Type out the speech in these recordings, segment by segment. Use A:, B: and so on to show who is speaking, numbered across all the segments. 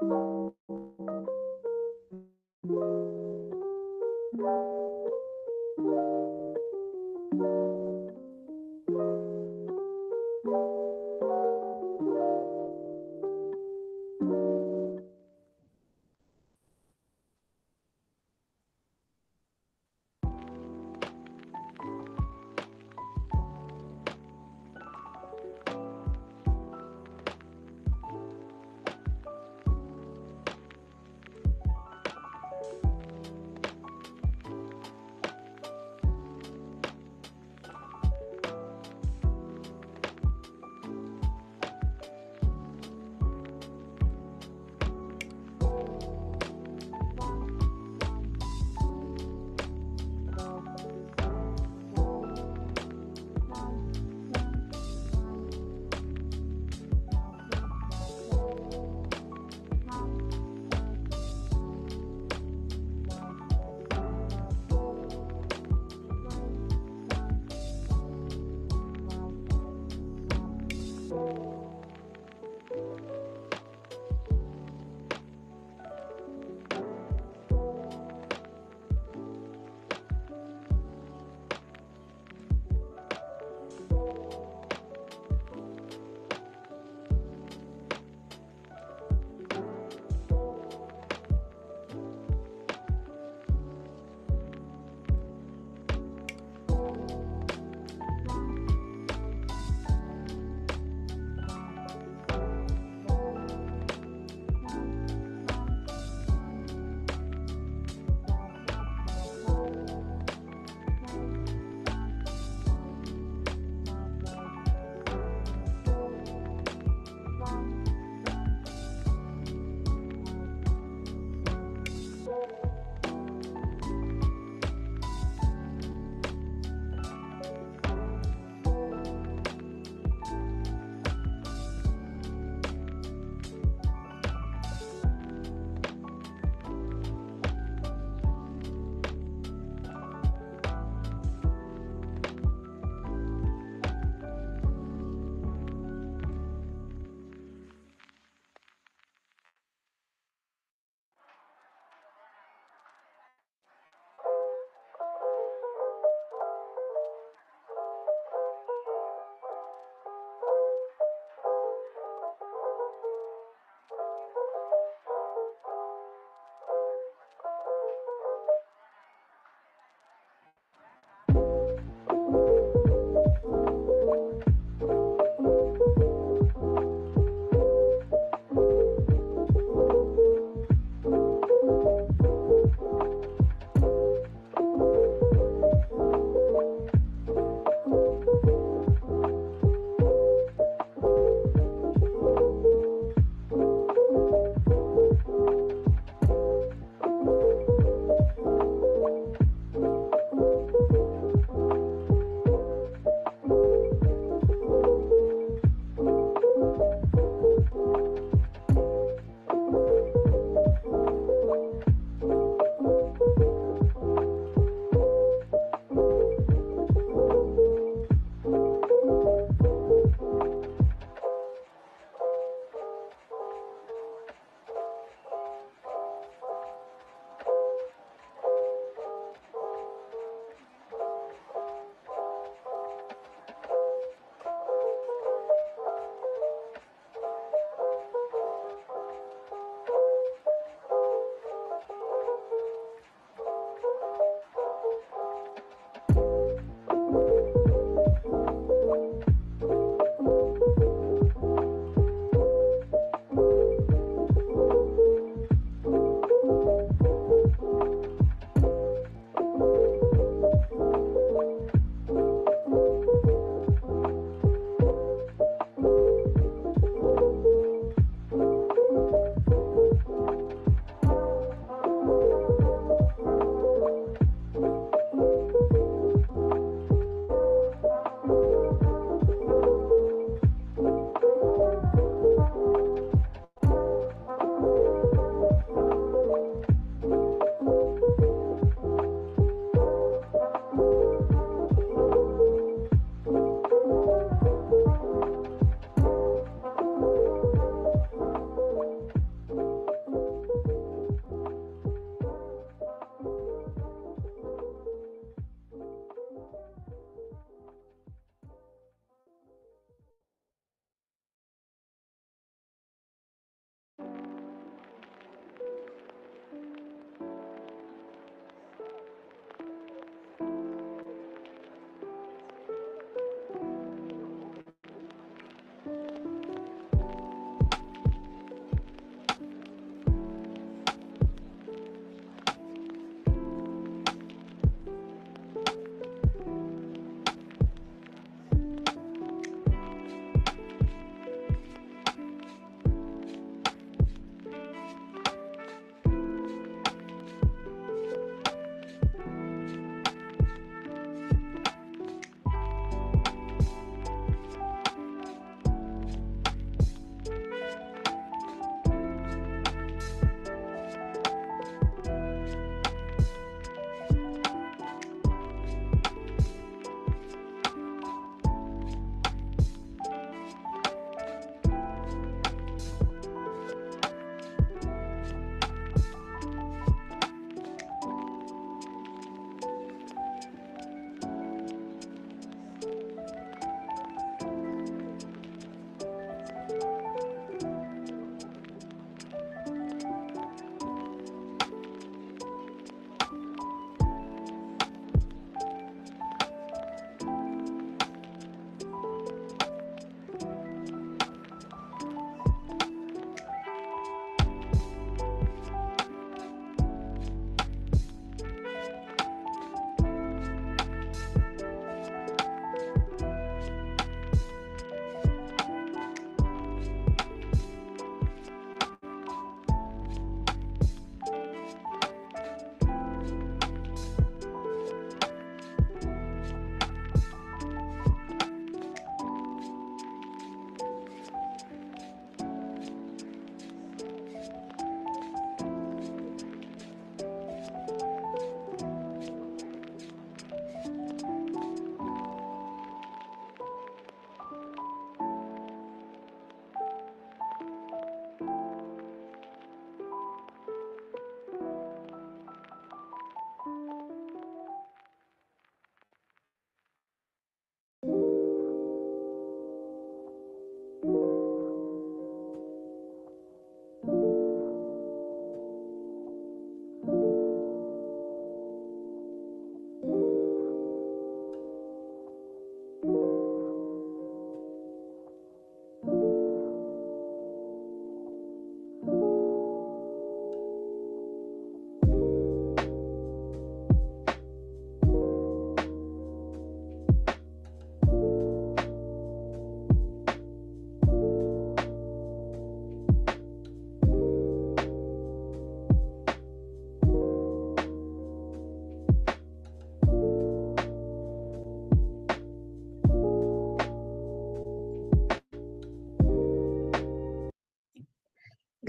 A: Thank you.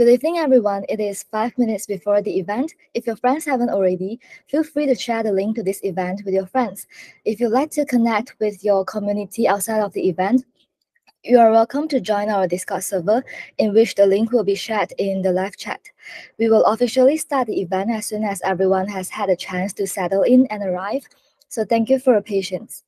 B: Good evening, everyone. It is five minutes before the event. If your friends haven't already, feel free to share the link to this event with your friends. If you'd like to connect with your community outside of the event, you are welcome to join our Discord server, in which the link will be shared in the live chat. We will officially start the event as soon as everyone has had a chance to settle in and arrive, so thank you for your patience.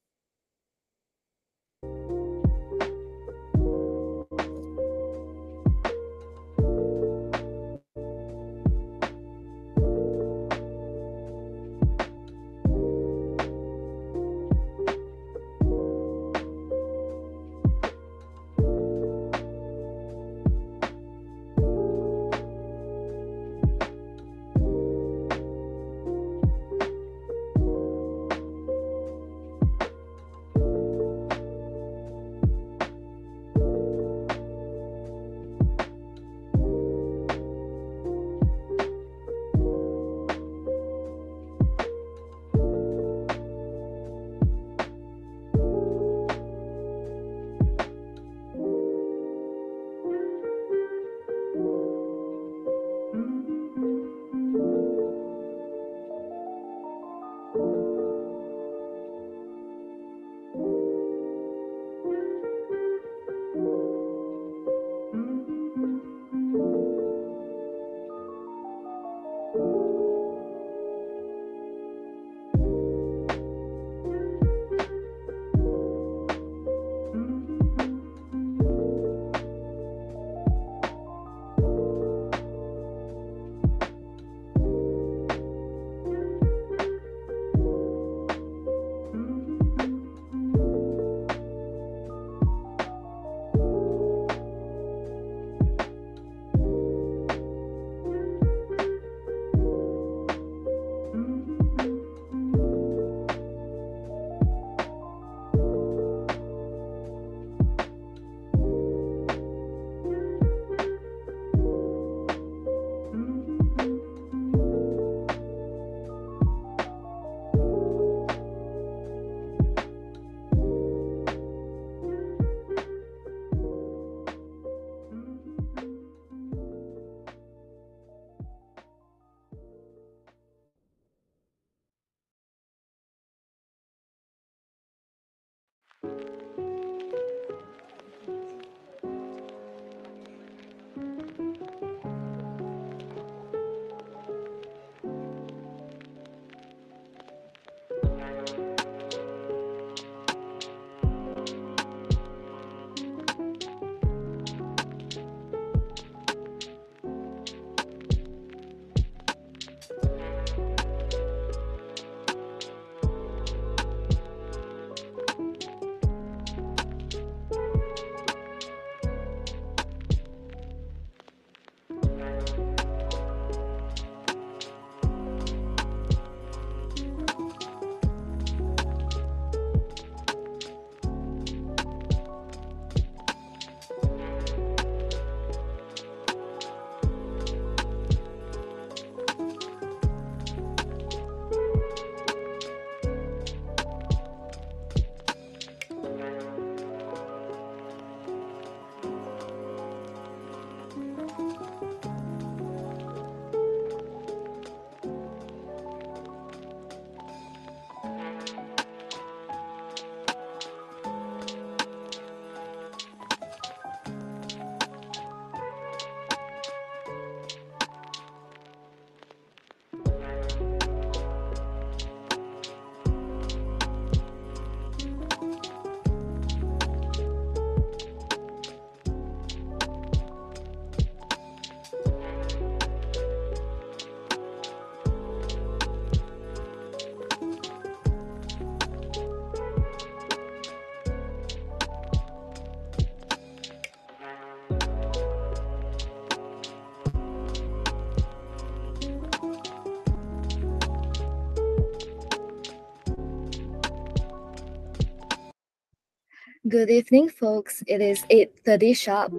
B: Good evening, folks. It is 8.30 sharp,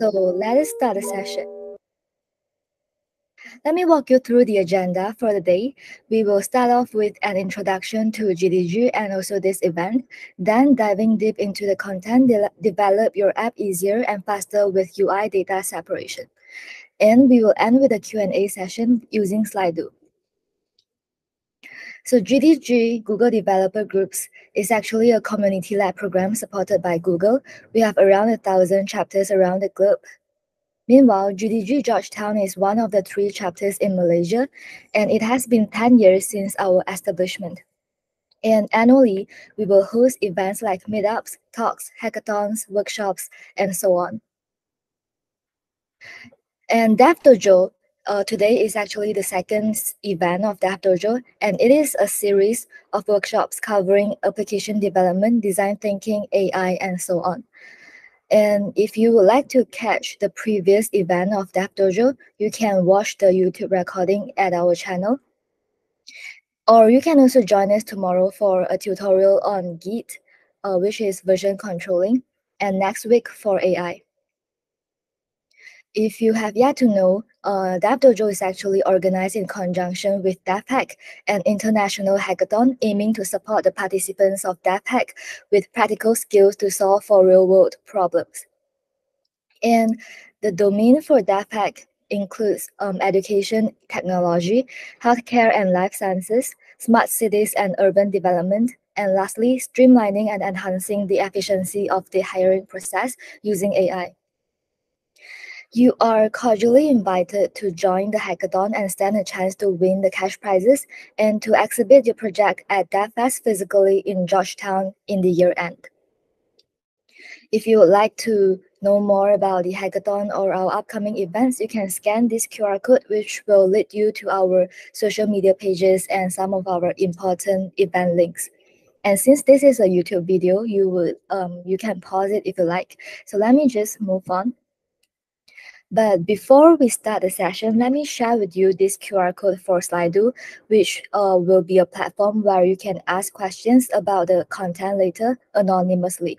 B: so let us start the session. Let me walk you through the agenda for the day. We will start off with an introduction to GDG and also this event, then diving deep into the content, de develop your app easier and faster with UI data separation. And we will end with a Q&A session using Slido. So GDG, Google Developer Groups, is actually a community-led program supported by Google. We have around a thousand chapters around the globe. Meanwhile, GDG Georgetown is one of the three chapters in Malaysia, and it has been 10 years since our establishment. And annually, we will host events like meetups, talks, hackathons, workshops, and so on. And DevDojo uh, today is actually the second event of Dev Dojo, and it is a series of workshops covering application development, design thinking, AI, and so on. And if you would like to catch the previous event of Dev Dojo, you can watch the YouTube recording at our channel. Or you can also join us tomorrow for a tutorial on Git, uh, which is version controlling, and next week for AI. If you have yet to know, uh, is actually organized in conjunction with DAPHAC, an international hackathon aiming to support the participants of DAPHAC with practical skills to solve for real-world problems. And the domain for DAPHAC includes um, education, technology, healthcare and life sciences, smart cities and urban development, and lastly, streamlining and enhancing the efficiency of the hiring process using AI. You are cordially invited to join the hackathon and stand a chance to win the cash prizes and to exhibit your project at DevFest physically in Georgetown in the year end. If you would like to know more about the hackathon or our upcoming events, you can scan this QR code, which will lead you to our social media pages and some of our important event links. And since this is a YouTube video, you would um, you can pause it if you like. So let me just move on. But before we start the session, let me share with you this QR code for Slido, which uh, will be a platform where you can ask questions about the content later anonymously.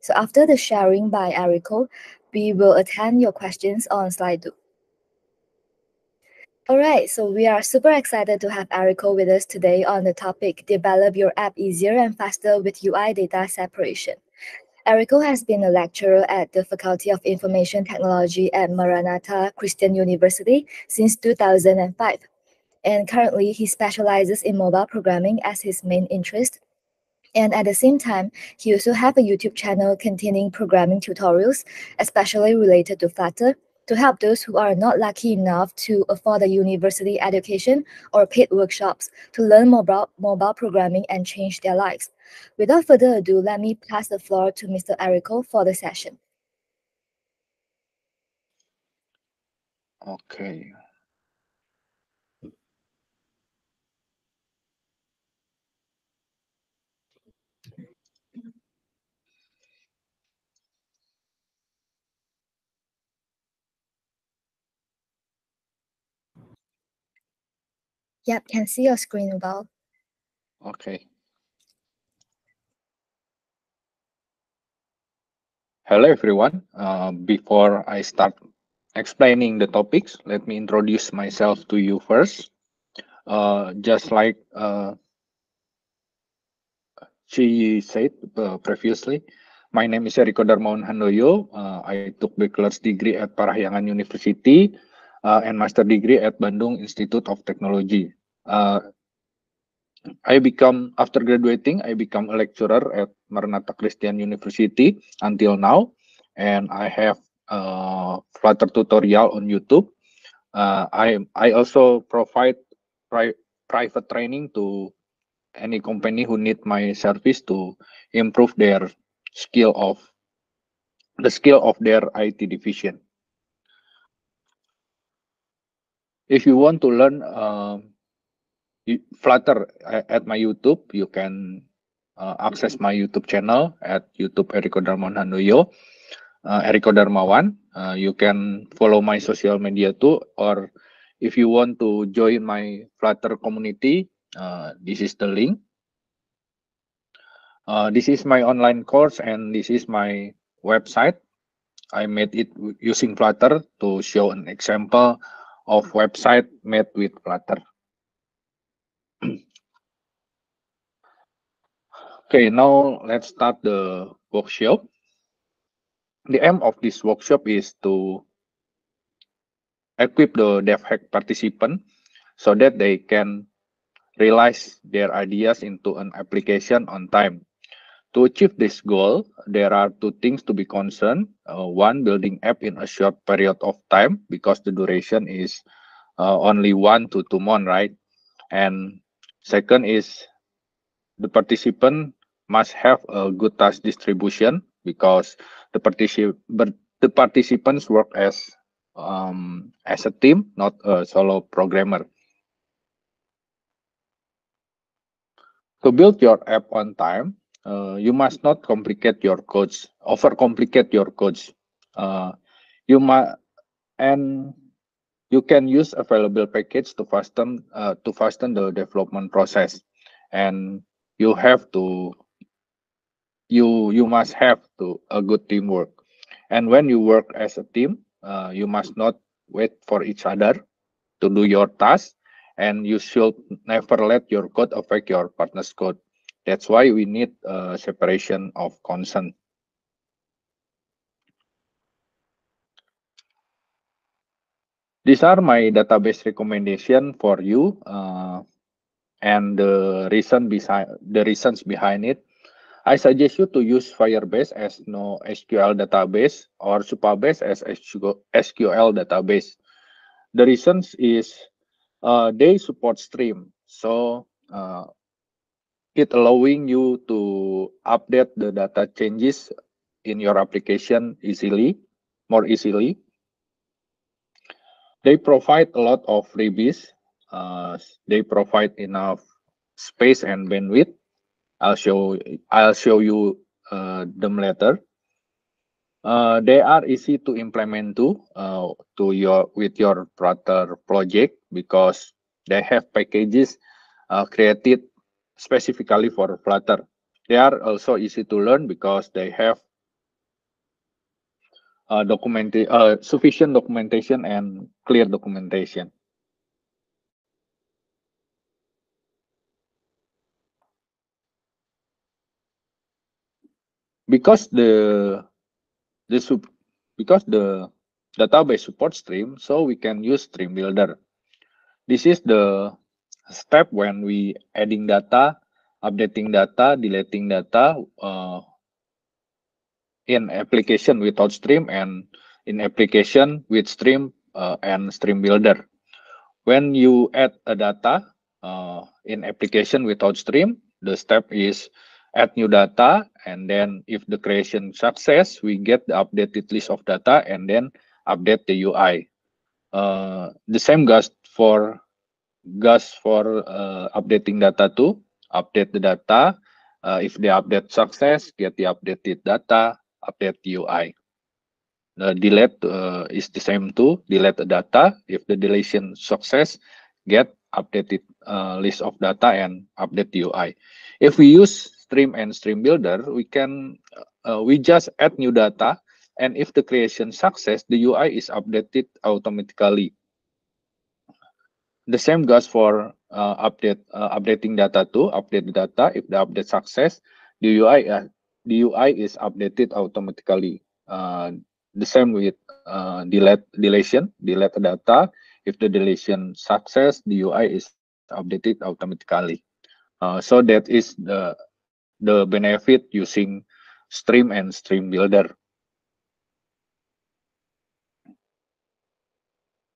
B: So after the sharing by Erico, we will attend your questions on Slido. All right, so we are super excited to have Erico with us today on the topic Develop Your App Easier and Faster with UI Data Separation. Erico has been a lecturer at the Faculty of Information Technology at Maranatha Christian University since 2005, and currently he specializes in mobile programming as his main interest. And at the same time, he also has a YouTube channel containing programming tutorials, especially related to Flutter to help those who are not lucky enough to afford a university education or paid workshops to learn mobile, mobile programming and change their lives. Without further ado, let me pass the floor to Mr. Erico for the session.
A: Okay,
B: Yep, can see your screen well.
C: Okay. Hello everyone. Uh, before I start explaining the topics, let me introduce myself to you first. Uh, just like uh, she said uh, previously, my name is Eriko Darmawan Handoyo. Uh, I took bachelor's degree at Parahyangan University uh, and master degree at Bandung Institute of Technology. Uh, I become after graduating, I become a lecturer at Maranatha Christian University until now, and I have a uh, Flutter tutorial on YouTube. Uh, I I also provide pri private training to any company who need my service to improve their skill of the skill of their IT division. if you want to learn um, uh, Flutter at my YouTube, you can uh, access my YouTube channel at YouTube Eriko Darmawan Handoyo, uh, Eriko Darmawan. Uh, you can follow my social media too, or if you want to join my Flutter community, uh, this is the link. Uh, this is my online course and this is my website. I made it using Flutter to show an example of website made with Flutter. okay, now let's start the workshop. The aim of this workshop is to equip the DevHack participant so that they can realize their ideas into an application on time. To achieve this goal, there are two things to be concerned. Uh, one, building app in a short period of time because the duration is uh, only one to two months, right? And second is the participant must have a good task distribution because the particip the participants work as um, as a team, not a solo programmer. To build your app on time, uh, you must not complicate your codes. overcomplicate your codes. Uh, you must and you can use available package to fasten uh, to fasten the development process, and you have to you you must have to a good teamwork. And when you work as a team, uh, you must not wait for each other to do your task, and you should never let your code affect your partner's code. That's why we need a uh, separation of consent. These are my database recommendation for you uh, and the reason the reasons behind it. I suggest you to use Firebase as no SQL database or Supabase as SQL database. The reasons is uh, they support stream. So uh, it allowing you to update the data changes in your application easily, more easily. They provide a lot of freebies. Uh, they provide enough space and bandwidth. I'll show I'll show you uh, them later. Uh, they are easy to implement to uh, to your with your Prater project because they have packages uh, created specifically for Flutter. They are also easy to learn because they have uh, document uh, sufficient documentation and clear documentation. Because the the because the database support stream, so we can use stream builder. This is the step when we adding data, updating data, deleting data uh, in application without stream and in application with stream uh, and stream builder. When you add a data uh, in application without stream, the step is add new data and then if the creation success, we get the updated list of data and then update the UI. Uh, the same goes for gas for uh, updating data to update the data. Uh, if the update success, get the updated data, update UI. The delete uh, is the same to delete the data. If the deletion success, get updated uh, list of data and update UI. If we use stream and stream builder, we can uh, we just add new data and if the creation success, the UI is updated automatically The same goes for uh, update uh, updating data to Update the data if the update success, the UI uh, the UI is updated automatically. Uh, the same with uh, delete deletion, delete data. If the deletion success, the UI is updated automatically. Uh, so that is the the benefit using Stream and Stream Builder.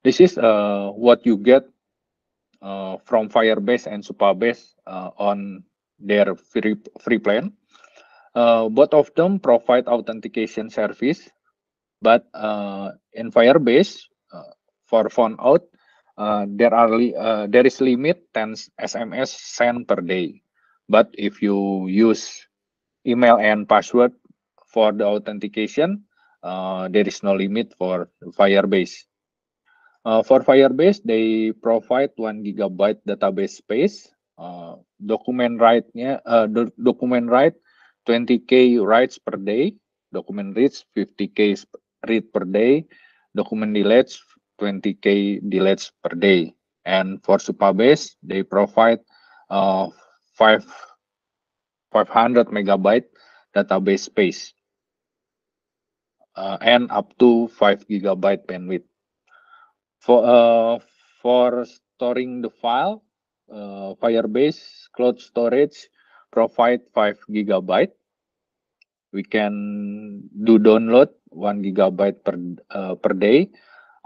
C: This is uh, what you get uh, from Firebase and Supabase uh, on their free, free plan. Uh, both of them provide authentication service, but uh, in Firebase, uh, for phone out, uh, there are there is limit 10 SMS sent per day. But if you use email and password for the authentication, there is no limit for Firebase. Uh, for Firebase, they provide 1 gigabyte database space. Uh, document write-nya, uh, do document write 20k writes per day. Document reads 50k read per day. Document deletes 20k deletes per day. And for Supabase, they provide uh, five 500 megabyte database space uh, and up to 5 gigabyte bandwidth. for uh, for storing the file uh, firebase cloud storage provide 5 gigabyte we can do download 1 gigabyte per uh, per day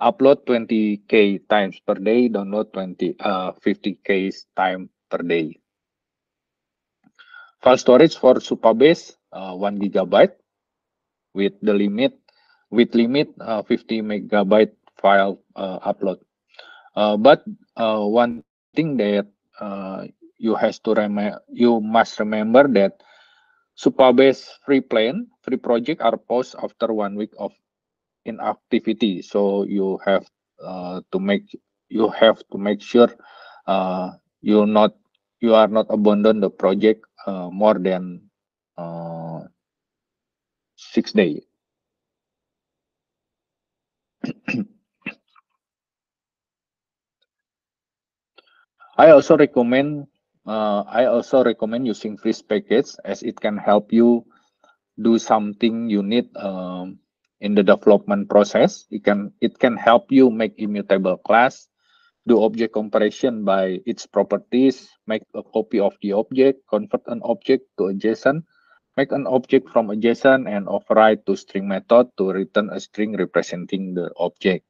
C: upload 20k times per day download 20 uh, 50k time per day file storage for supabase uh, 1 gigabyte with the limit with limit uh, 50 megabyte file uh, upload. Uh, but uh, one thing that you has to you must remember that Supabase free plan, free project are post after one week of inactivity. So you have uh, to make you have to make sure uh, you not you are not abandon the project uh, more than six days. I also recommend uh, I also recommend using freeze package as it can help you do something you need um, in the development process. It can it can help you make immutable class, do object comparison by its properties, make a copy of the object, convert an object to a JSON, make an object from a JSON, and override to string method to return a string representing the object.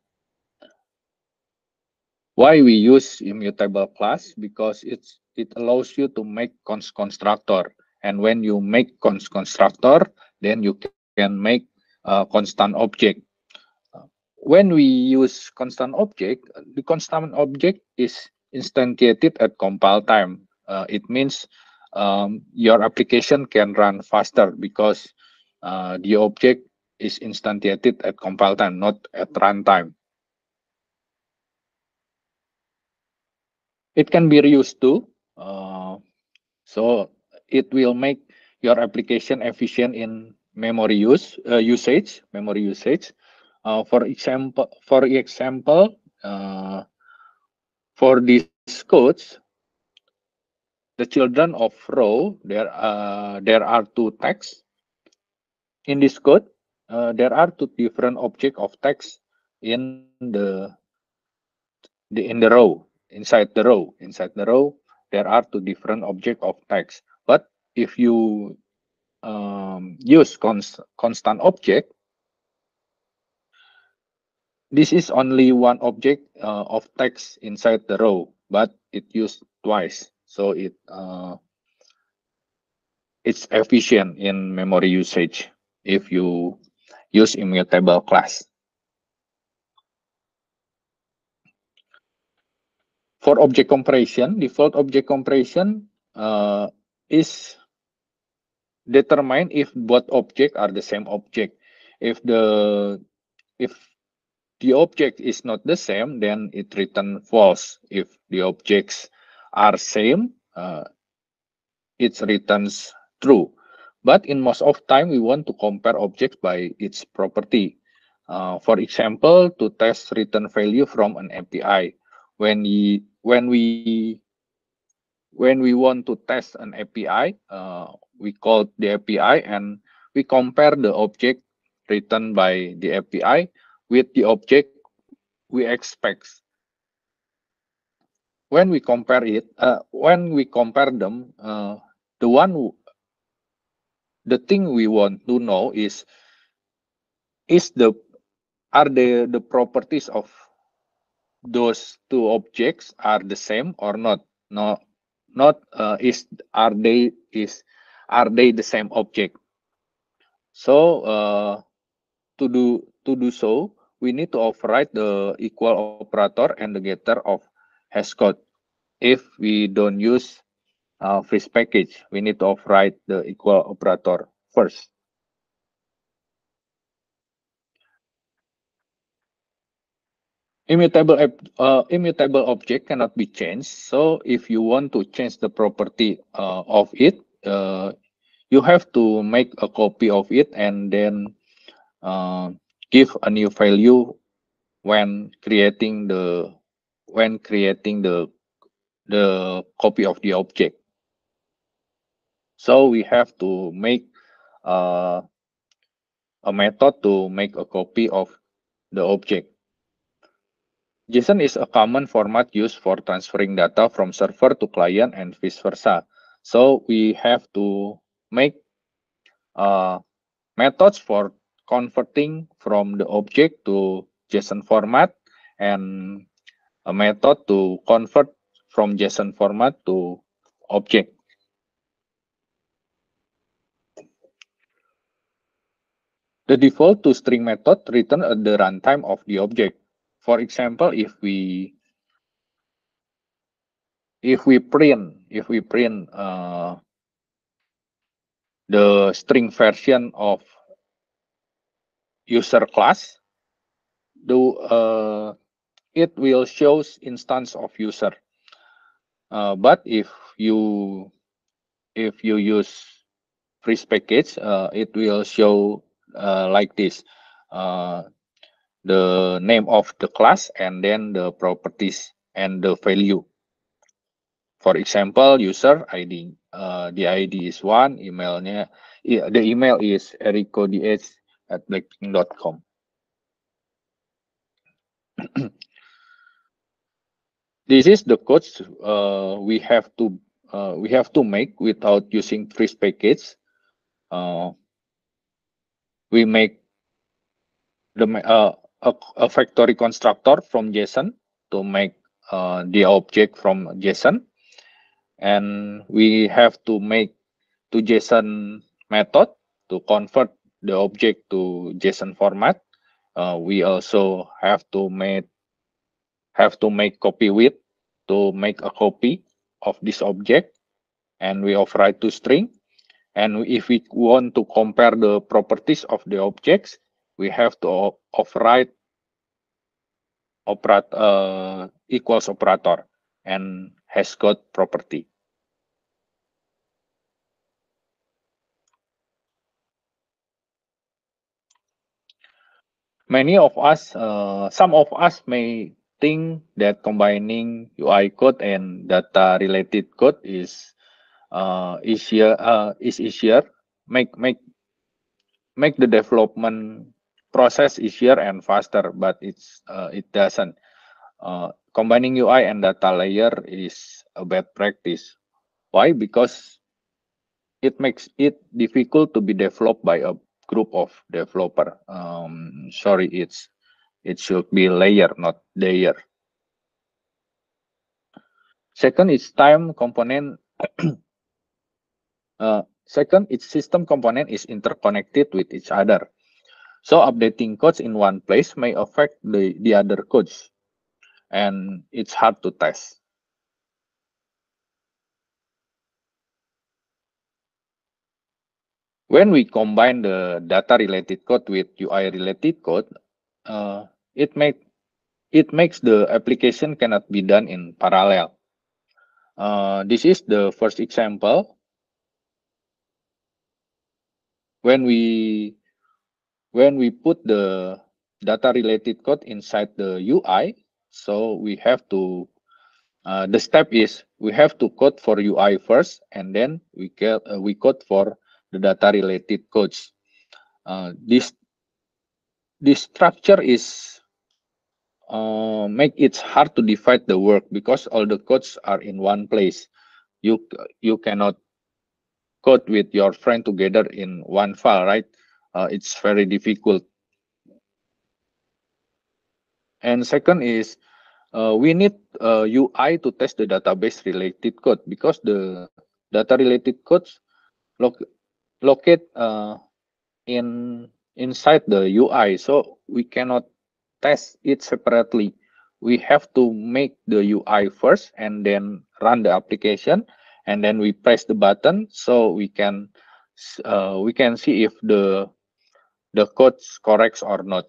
C: Why we use immutable class? Because it's it allows you to make cons constructor. And when you make cons constructor, then you can make a uh, constant object. When we use constant object, the constant object is instantiated at compile time. Uh, it means um, your application can run faster because uh, the object is instantiated at compile time, not at runtime. it can be reused too. Uh, so it will make your application efficient in memory use uh, usage, memory usage. Uh, for example, for example, uh, for these codes, the children of row there uh, there are two tags. In this code, uh, there are two different object of text in the, the in the row inside the row. Inside the row, there are two different objects of text. But if you um, use const constant object, this is only one object uh, of text inside the row, but it used twice. So it uh, it's efficient in memory usage if you use immutable class. for object compression, default object compression uh, is determined if both objects are the same object. If the if the object is not the same, then it returns false. If the objects are same, uh, it returns true. But in most of time, we want to compare objects by its property. Uh, for example, to test return value from an API when we when we when we want to test an API, uh, we call the API and we compare the object written by the API with the object we expect. When we compare it, uh, when we compare them, uh, the one, the thing we want to know is, is the, are the the properties of those two objects are the same or not No, not uh, is are they is are they the same object so uh, to do to do so we need to override the equal operator and the getter of hash code if we don't use uh, freeze package we need to override the equal operator first Immutable, uh, immutable object cannot be changed. So if you want to change the property uh, of it, uh, you have to make a copy of it and then uh, give a new value when creating the when creating the the copy of the object. So we have to make uh, a method to make a copy of the object. JSON is a common format used for transferring data from server to client and vice versa. So we have to make uh, methods for converting from the object to JSON format and a method to convert from JSON format to object. The default to string method return at the runtime of the object. For example, if we if we print if we print uh, the string version of user class, do uh, it will shows instance of user. Uh, but if you if you use freeze package, uh, it will show uh, like this. Uh, the name of the class and then the properties and the value. For example, user ID. Uh, the ID is one, emailnya, the email is ericodh at blackpink.com. this is the code uh, we have to uh, we have to make without using freeze package. Uh, we make the uh, a, a factory constructor from JSON to make uh, the object from JSON. And we have to make to JSON method to convert the object to JSON format. Uh, we also have to make have to make copy with to make a copy of this object and we override to string and if we want to compare the properties of the objects we have to override operat uh, equals operator and has got property. Many of us, uh, some of us may think that combining UI code and data related code is uh, easier uh, is easier make make make the development process easier and faster, but it's uh, it doesn't. Uh, combining UI and data layer is a bad practice. Why? Because it makes it difficult to be developed by a group of developer. Um, sorry, it's it should be layer, not layer. Second, it's time component. uh, second, its system component is interconnected with each other. So updating codes in one place may affect the, the other codes and it's hard to test. When we combine the data related code with UI related code, uh, it make it makes the application cannot be done in parallel. Uh, this is the first example. When we when we put the data related code inside the UI, so we have to, uh, the step is we have to code for UI first, and then we, get, uh, we code for the data related codes. Uh, this, this structure is uh, make it hard to divide the work because all the codes are in one place. You, you cannot code with your friend together in one file, right? uh, it's very difficult. And second is uh, we need uh, UI to test the database related code because the data related codes locate uh, in inside the UI. So we cannot test it separately. We have to make the UI first and then run the application and then we press the button so we can uh, we can see if the the codes corrects or not.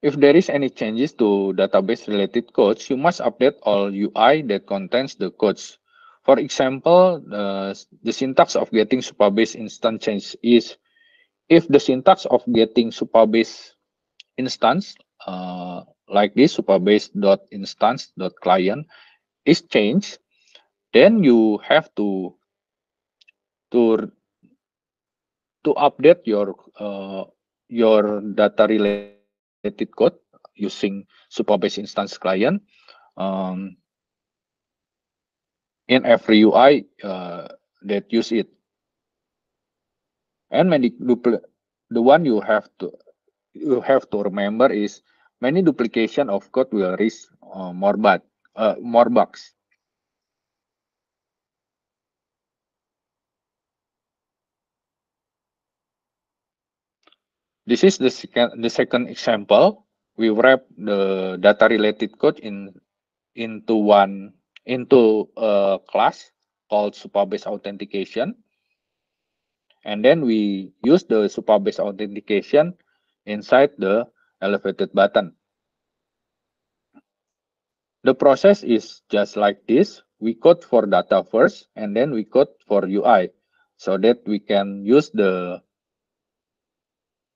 C: If there is any changes to database related codes, you must update all UI that contains the codes. For example, uh, the syntax of getting Supabase instance change is if the syntax of getting Supabase instance uh, like this supabase.instance.client is changed, then you have to to to update your uh, your data related code using Supabase Instance Client. Um, in every UI uh, that use it, and many dupl the one you have to you have to remember is many duplication of code will risk uh, more bad uh, more bugs. This is the, second, the second example. We wrap the data related code in into one into a class called SuperBase authentication. And then we use the SuperBase authentication inside the elevated button. The process is just like this. We code for data first, and then we code for UI so that we can use the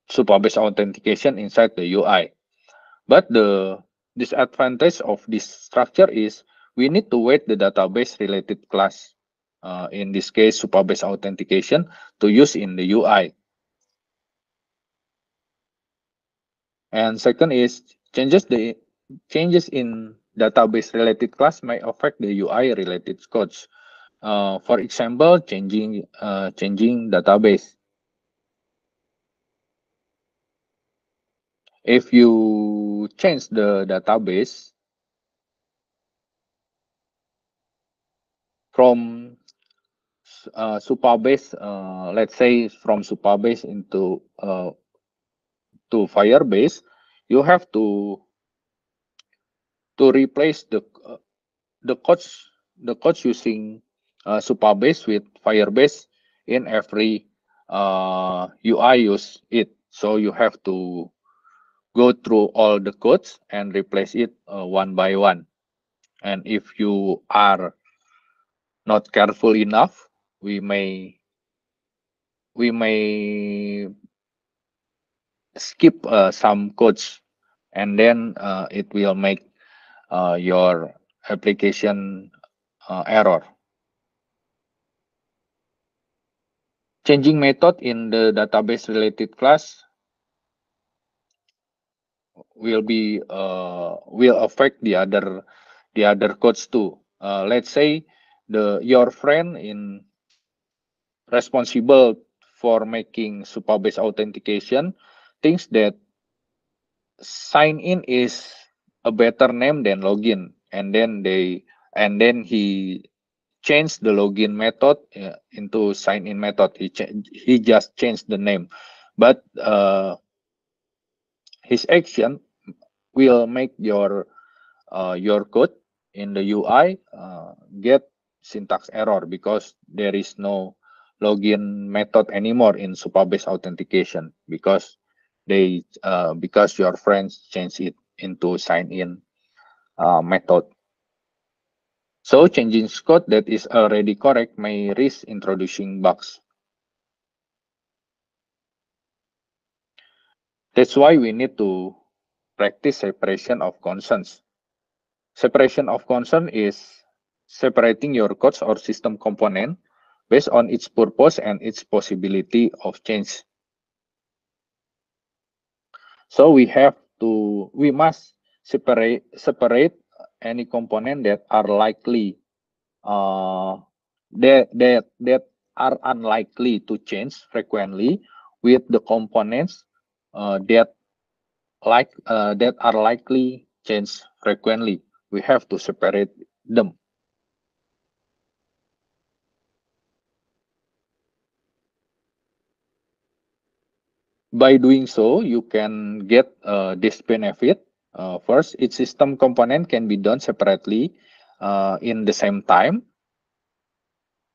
C: support authentication inside the UI. But the disadvantage of this structure is we need to wait the database-related class, uh, in this case, support authentication, to use in the UI. And second is changes the changes in database related class may affect the UI related codes. Uh, for example, changing uh, changing database. if you change the database from uh, Supabase, uh, let's say from Supabase into uh, to Firebase, you have to to replace the uh, the codes the codes using uh, Supabase with Firebase in every uh, UI use it. So you have to go through all the codes and replace it uh, one by one. And if you are not careful enough, we may we may skip uh, some codes and then uh, it will make uh, your application uh, error. Changing method in the database related class will be uh, will affect the other the other codes too. Uh, let's say the your friend in responsible for making super based authentication thinks that sign in is a better name than login, and then they and then he changed the login method uh, into sign in method. He he just changed the name, but uh, his action will make your uh, your code in the UI uh, get syntax error because there is no login method anymore in Superbase authentication because they uh, because your friends change it into sign-in uh, method. So changing code that is already correct may risk introducing bugs. That's why we need to practice separation of concerns. Separation of concern is separating your codes or system component based on its purpose and its possibility of change. So we have to, we must separate, separate any component that are likely, uh, that, that, that are unlikely to change frequently with the components uh, that like uh, that are likely change frequently. We have to separate them. By doing so, you can get uh, this benefit. Uh, first, each system component can be done separately uh, in the same time.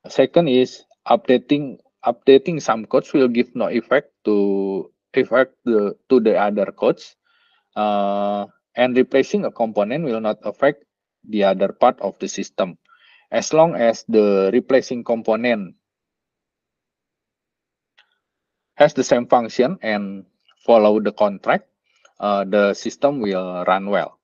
C: Second is updating updating some codes will give no effect to referred the, to the other codes, uh, and replacing a component will not affect the other part of the system as long as the replacing component has the same function and follow the contract, uh, the system will run well.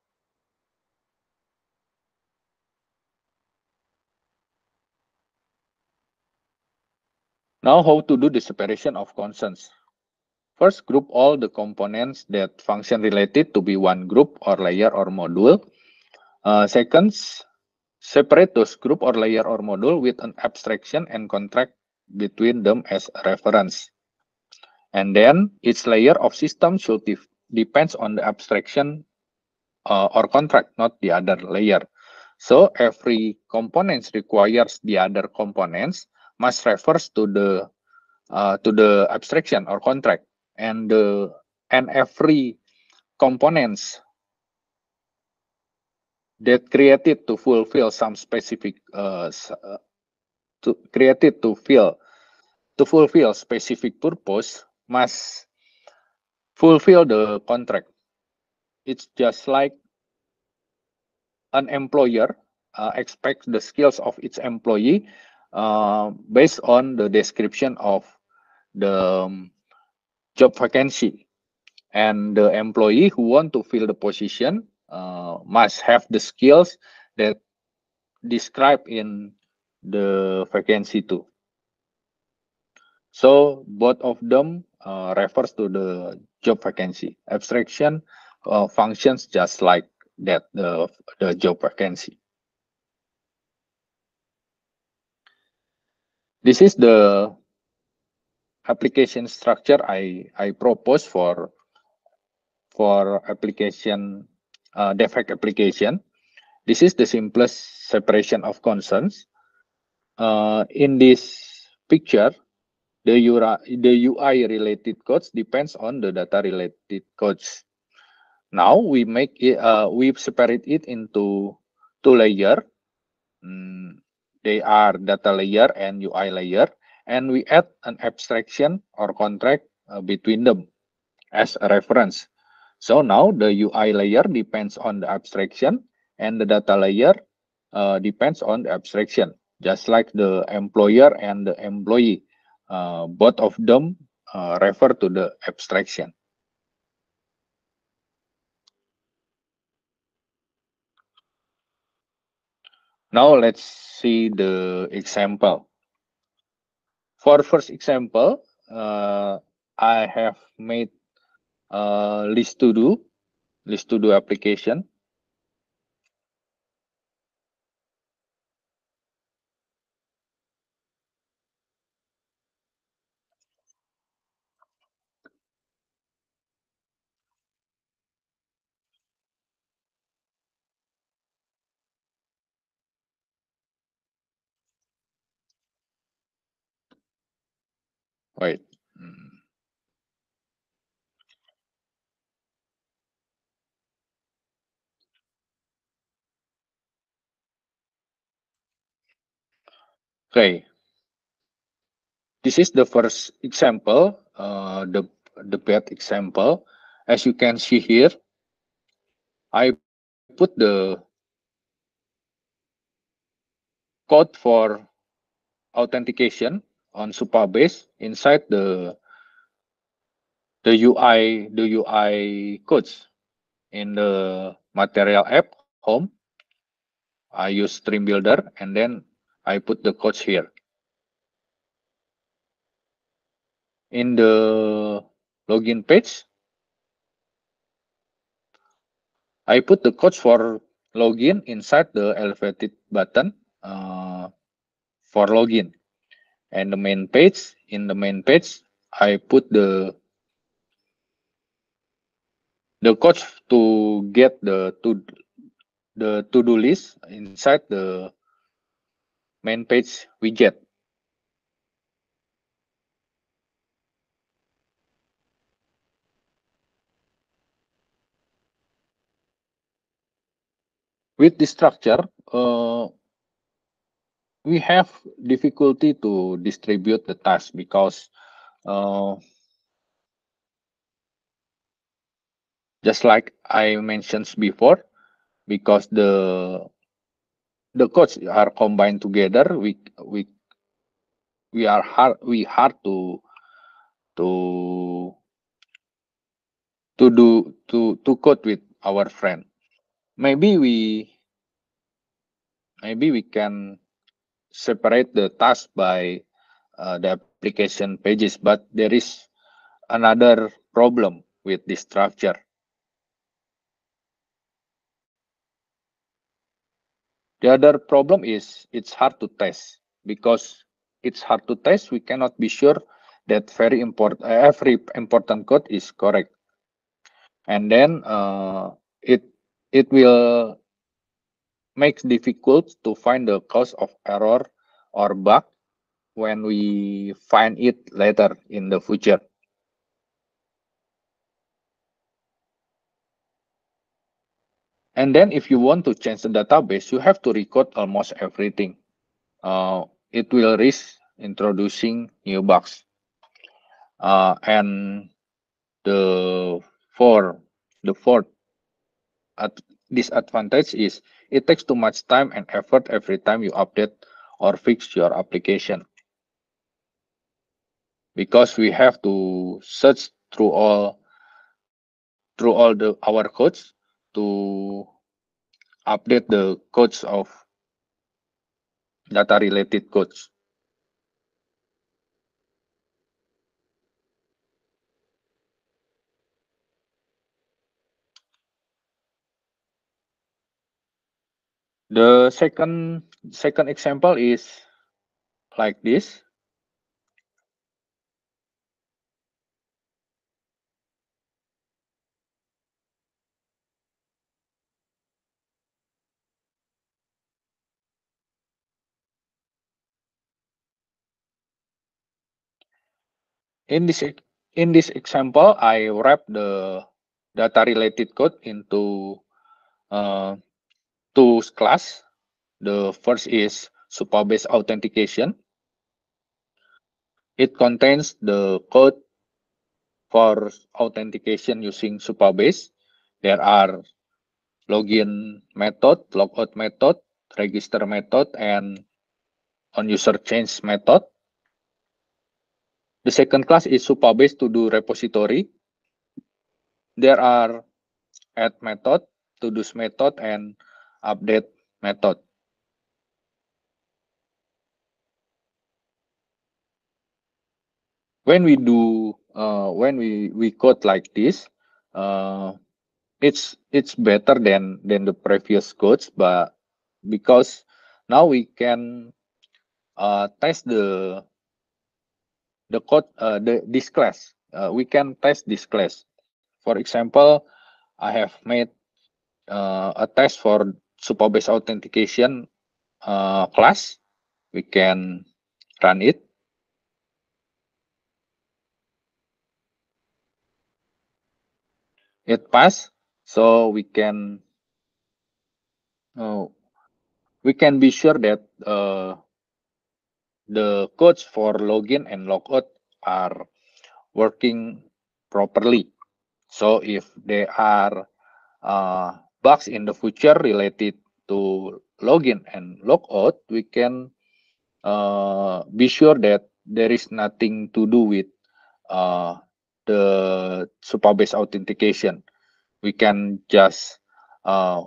C: Now how to do the separation of concerns. First, group all the components that function related to be one group or layer or module. Uh, second, separate those group or layer or module with an abstraction and contract between them as a reference. And then each layer of system should de depends on the abstraction uh, or contract, not the other layer. So every component requires the other components must refers to the uh, to the abstraction or contract. and uh, and every components that created to fulfill some specific uh, uh, to created to fill to fulfill specific purpose must fulfill the contract it's just like an employer uh, expects the skills of its employee uh, based on the description of the um, job vacancy and the employee who want to fill the position uh, must have the skills that described in the vacancy too so both of them uh, refers to the job vacancy abstraction uh, functions just like that the, the job vacancy this is the application structure I, I propose for for application uh, application. This is the simplest separation of concerns. Uh, in this picture, the UI, the UI related codes depends on the data related codes. Now we make it, uh, we separate it into two layer. Mm, they are data layer and UI layer and we add an abstraction or contract uh, between them as a reference. So now the UI layer depends on the abstraction and the data layer uh, depends on the abstraction, just like the employer and the employee. Uh, both of them uh, refer to the abstraction. Now let's see the example for first example, uh, I have made a list to do, list to do application
A: Wait. Mm-hmm.
C: Okay. This is the first example, uh, the, the bad example. As you can see here, I put the code for authentication on super base inside the the UI the UI codes in the material app home. I use stream builder and then I put the codes here. In the login page, I put the codes for login inside the elevated button uh, for login and the main page. In the main page, I put the the coach to get the to the to-do list inside the main page widget. With this structure, uh, we have difficulty to distribute the task because uh, just like I mentioned before, because the the codes are combined together, we we we are hard we hard to to to do to to code with our friend. Maybe we maybe we can separate the task by uh, the application pages, but there is another problem with this structure. The other problem is it's hard to test because it's hard to test. We cannot be sure that very important every important code is correct, and then uh, it it will makes difficult to find the cause of error or bug when we find it later in the future. And then if you want to change the database, you have to record almost everything. Uh, it will risk introducing new bugs. Uh, and the four, the fourth disadvantage is it takes too much time and effort every time you update or fix your application. Because we have to search through all through all the our codes to update the codes of data related codes. The second second example is like this. In this in this example, I wrap the data related code into uh, two class. The first is Superbase authentication. It contains the code for authentication using Supabase. There are login method, logout method, register method, and on user change method. The second class is Supabase to do repository. There are add method, to do method, and update method. When we do, uh, when we, we code like this, uh, it's it's better than than the previous codes, but because now we can uh, test the the code uh, the this class. Uh, we can test this class. For example, I have made uh, a test for support based authentication uh, class, we can run it. It pass, so we can oh, we can be sure that uh, the codes for login and logout are working properly. So if they are uh, bugs in the future related to login and logout, we can uh, be sure that there is nothing to do with uh, the super authentication. We can just uh,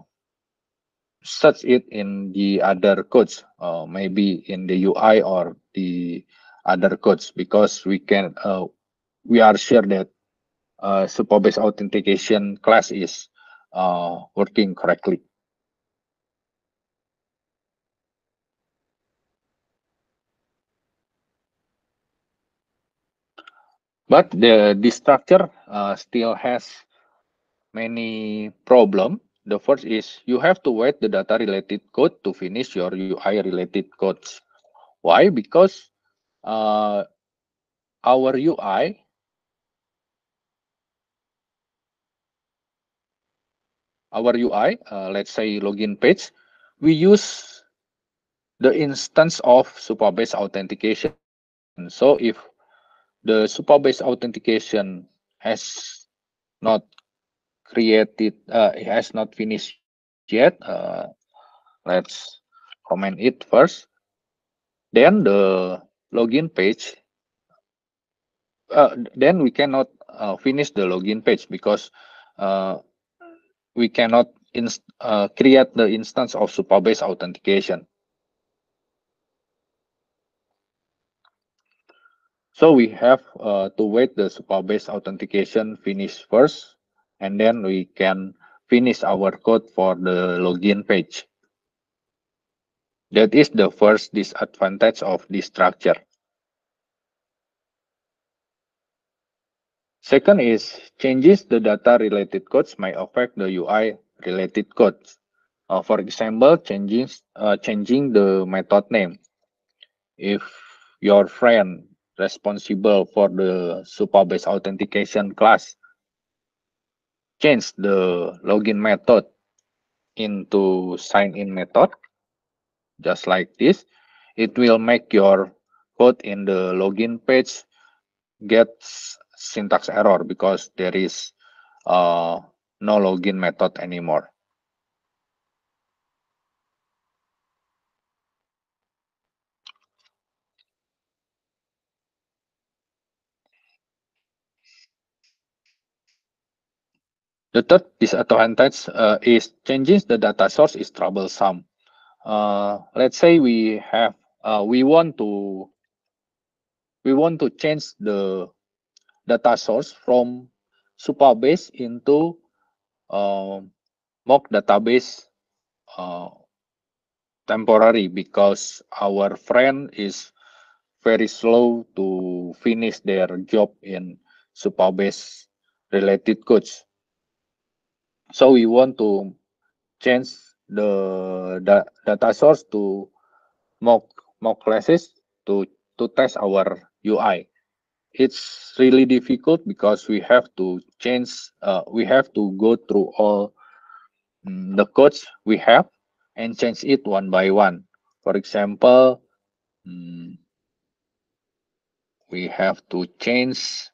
C: search it in the other codes, uh, maybe in the UI or the other codes, because we can uh, we are sure that uh, super-based authentication class is uh, working correctly. But the, this structure uh, still has many problem. The first is you have to wait the data related code to finish your UI related codes. Why? Because uh, our UI our UI, uh, let's say login page, we use the instance of super base authentication. And so if the super base authentication has not created, uh, it has not finished yet, uh, let's comment it first. Then the login page, uh, then we cannot uh, finish the login page because uh, we cannot uh, create the instance of super-based authentication. So we have uh, to wait the super-based authentication finish first, and then we can finish our code for the login page. That is the first disadvantage of this structure. Second is changes the data related codes may affect the UI related codes. Uh, for example, changing uh, changing the method name. If your friend responsible for the super based authentication class change the login method into sign in method just like this it will make your code in the login page gets syntax error because there is uh, no login method anymore. The third disadvantage uh, is changing the data source is troublesome. Uh, let's say we have uh, we want to we want to change the data source from Supabase into uh, mock database uh, temporary because our friend is very slow to finish their job in Supabase related codes. So we want to change the da data source to mock mock classes to to test our UI. it's really difficult because we have to change uh, we have to go through all mm, the codes we have and change it one by one for example um, we have to change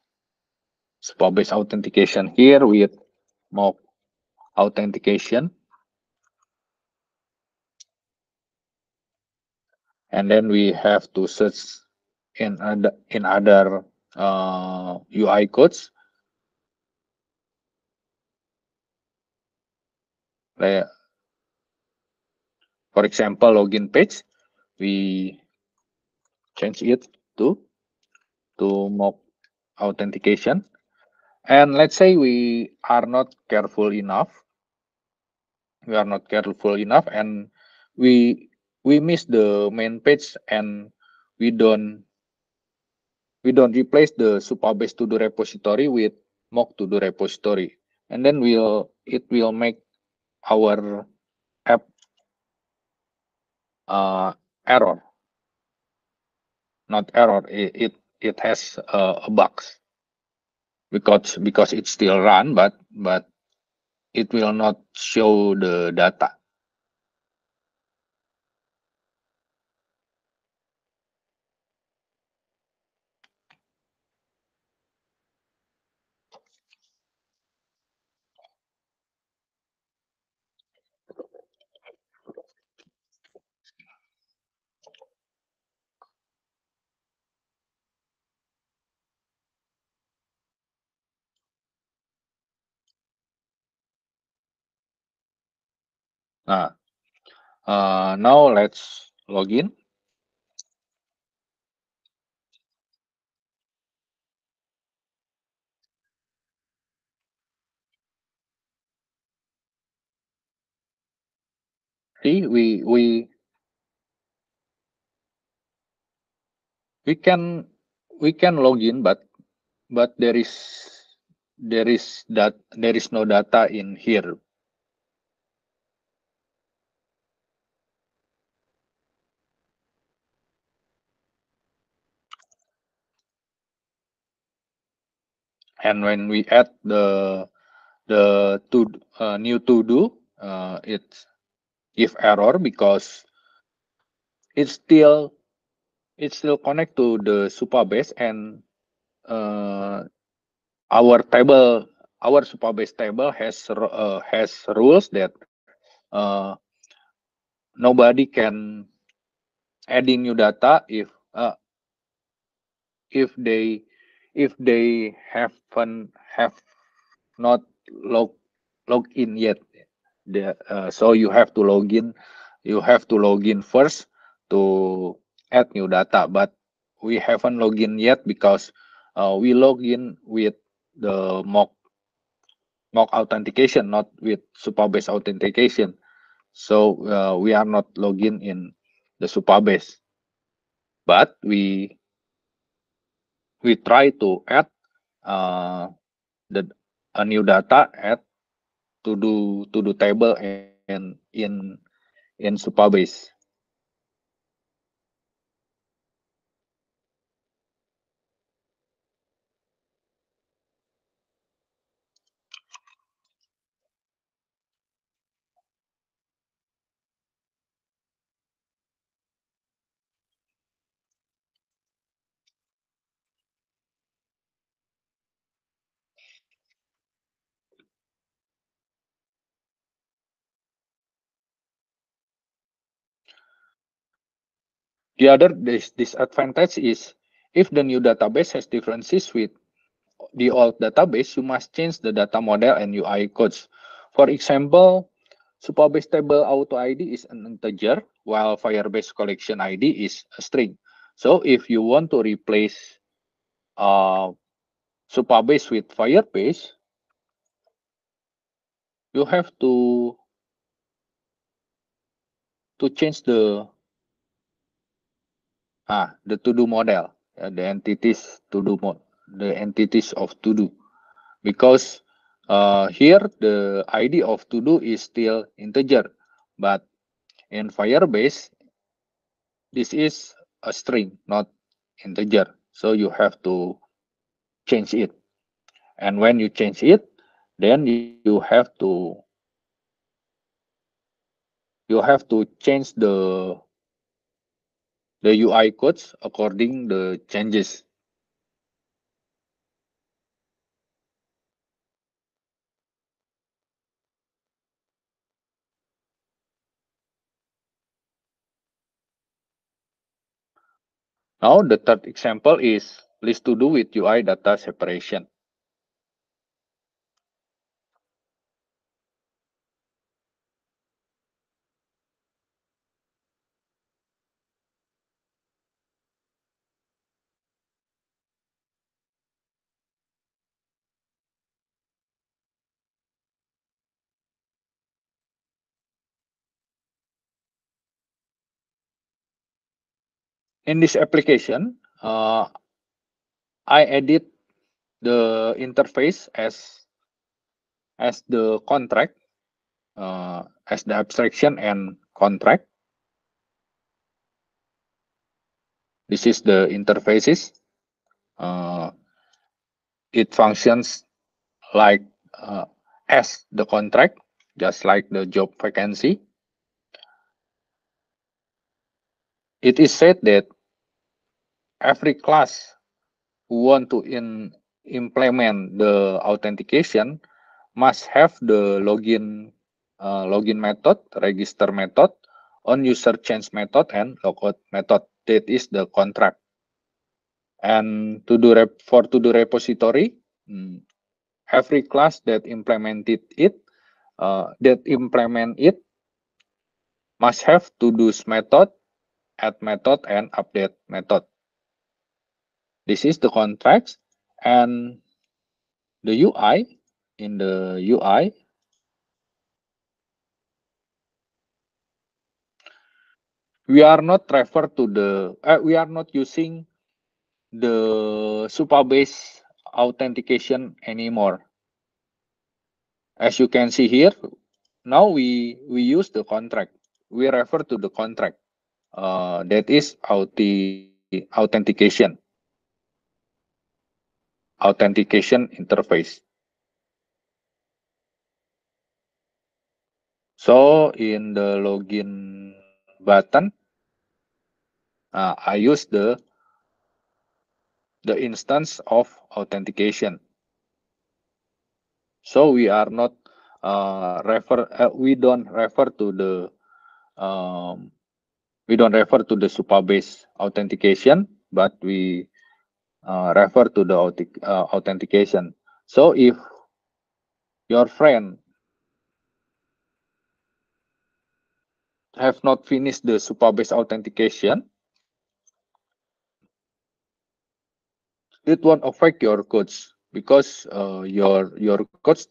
C: support authentication here with more authentication and then we have to search in other in other uh, UI codes. Like, for example, login page, we change it to to mock authentication. And let's say we are not careful enough. We are not careful enough, and we we miss the main page, and we don't we don't replace the supabase to do repository with mock to do repository and then we'll it will make our app uh, error not error it it, it has uh, a bug because because it's still run but but it will not show the data Nah, uh, now let's login. See, we we we can we can login, but but there is there is that there is no data in here and when we add the the to uh, new to do uh, it's if error because it's still it's still connect to the super base and uh, our table our super base table has uh, has rules that uh, nobody can add new data if uh, if they if they haven't have not log log in yet the, uh, so you have to log in you have to log in first to add new data but we haven't logged in yet because uh, we log in with the mock mock authentication not with superbase authentication so uh, we are not logged in in the superbase, but we we try to add uh, the a new data at to do to do table and in in Supabase. The other disadvantage is if the new database has differences with the old database, you must change the data model and UI codes. For example, Superbase table auto ID is an integer, while Firebase collection ID is a string. So if you want to replace uh, Supabase with Firebase, you have to to change the Ah, the to do model, the entities to do mod, the entities of to do, because uh, here the ID of to do is still integer, but in Firebase this is a string, not integer, so you have to change it. And when you change it, then you have to you have to change the the UI codes according the changes. Now the third example is list to do with UI data separation. in this application, uh, I edit the interface as as the contract, uh, as the abstraction and contract. This is the interfaces. Uh, it functions like uh, as the contract, just like the job vacancy. It is said that every class who want to in implement the authentication must have the login uh, login method, register method, on user change method, and logout method. That is the contract. And to do rep for to do repository, mm, every class that implemented it, uh, that implement it, must have to do method, add method, and update method. This is the contract and the UI in the UI. We are not refer to the, uh, we are not using the super base authentication anymore. As you can see here, now we, we use the contract. We refer to the contract. Uh, that is auth authentication authentication interface. So in the login button, uh, I use the the instance of authentication. So we are not uh, refer uh, we don't refer to the um, we don't refer to the Supabase authentication, but we uh, refer to the uh, authentication. So if your friend have not finished the superbase authentication, it won't affect your codes because uh, your your codes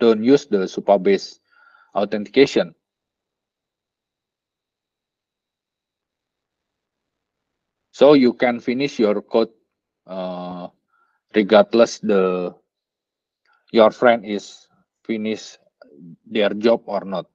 C: don't use the superbase authentication. So you can finish your code uh, regardless the your friend is finish their job or not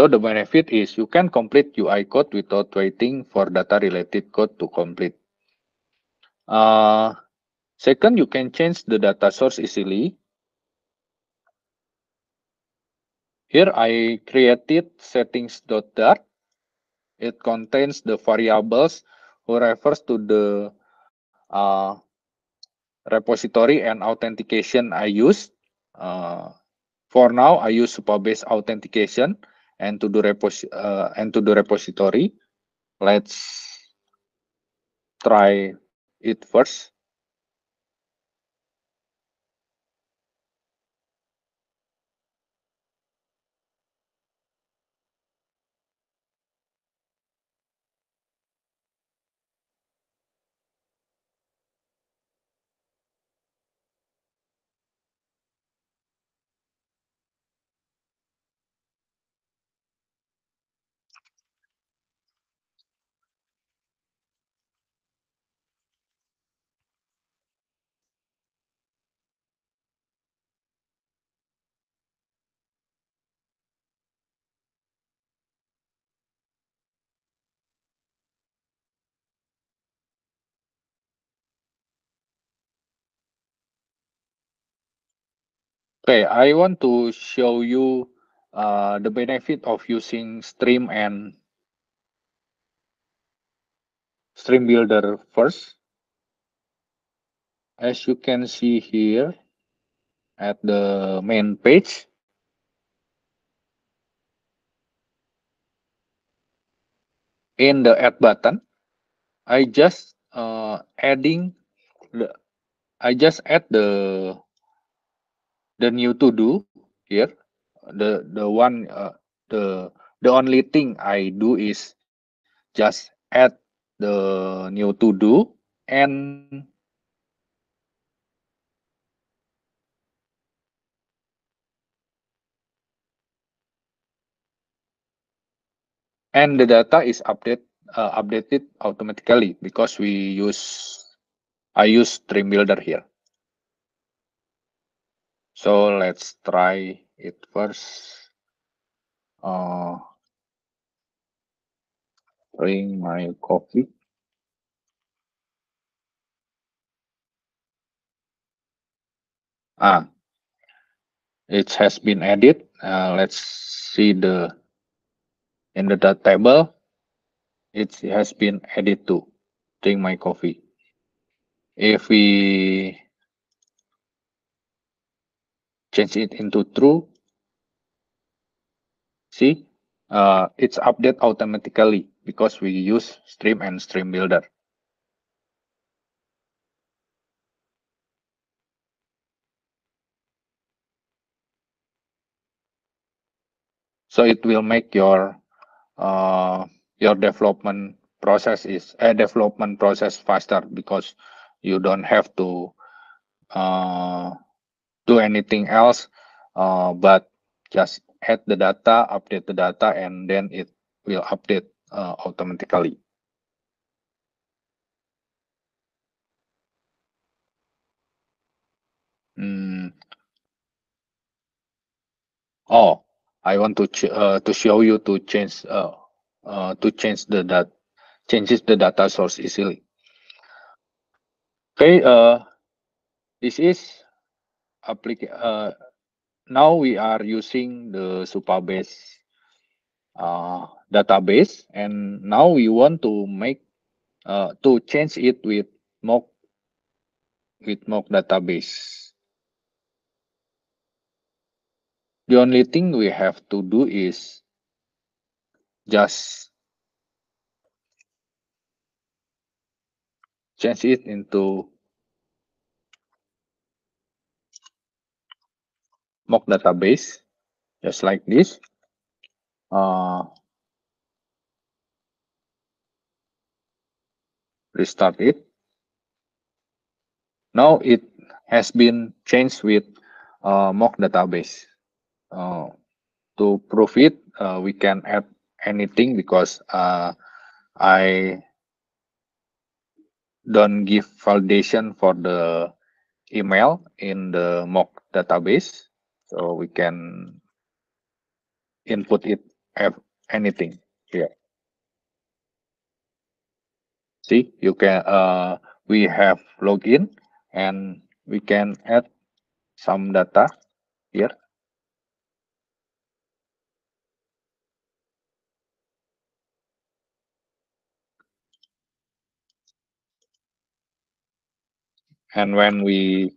C: So the benefit is you can complete UI code without waiting for data-related code to complete. Uh, second, you can change the data source easily. Here I created settings.dart. It contains the variables who refers to the uh, repository and authentication I use. Uh, for now, I use Superbase authentication and to the repos uh, and to the repository. Let's try it first. Okay, I want to show you uh, the benefit of using Stream and Stream Builder first. As you can see here at the main page, in the add button, I just uh, adding the I just add the the new to do here the the one uh, the the only thing I do is just add the new to do and and the data is update uh, updated automatically because we use I use stream builder here. So let's try it first. Uh, bring my coffee. Ah, it has been added. Uh, let's see the in the table. It has been added to drink my coffee. If we change it into true. See, uh, it's update automatically because we use stream and stream builder. So it will make your uh, your development process is a uh, development process faster because you don't have to uh, do anything else uh, but just add the data update the data and then it will update uh, automatically mm. oh i want to uh, to show you to change uh, uh, to change the data changes the data source easily okay uh this is applic- uh, now we are using the Supabase uh, database, and now we want to make uh, to change it with mock with mock database. The only thing we have to do is just change it into mock database just like this uh, restart it now it has been changed with uh, mock database uh, to prove it uh, we can add anything because uh, I don't give validation for the email in the mock database so we can input it as anything here see you can uh we have login and we can add some data here and when we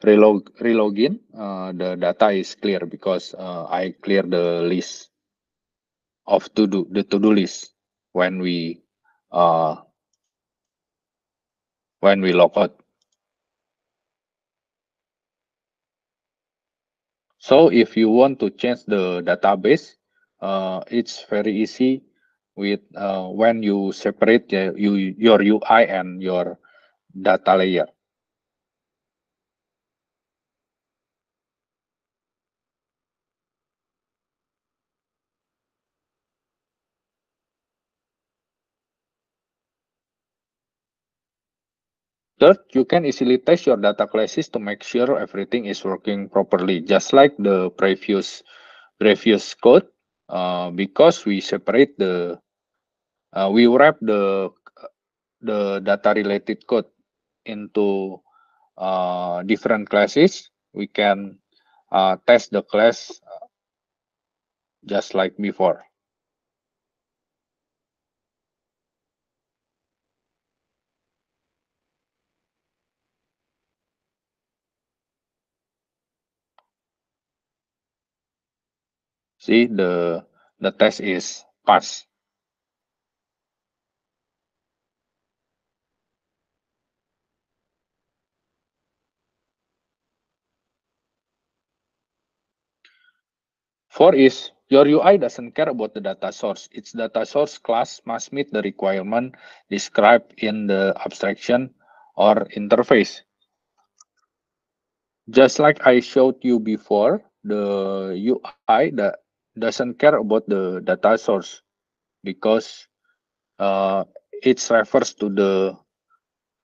C: relog relogin, uh, the data is clear because uh, I clear the list of to do the to do list when we uh, when we log out. So if you want to change the database, uh, it's very easy with uh, when you separate uh, you, your UI and your data layer. Third, you can easily test your data classes to make sure everything is working properly, just like the previous previous code, uh, because we separate the uh, we wrap the the data related code into uh, different classes. We can uh, test the class uh, just like before. See, the, the test is pass. Four is your UI doesn't care about the data source. Its data source class must meet the requirement described in the abstraction or interface. Just like I showed you before, the UI, the doesn't care about the data source because uh, it refers to the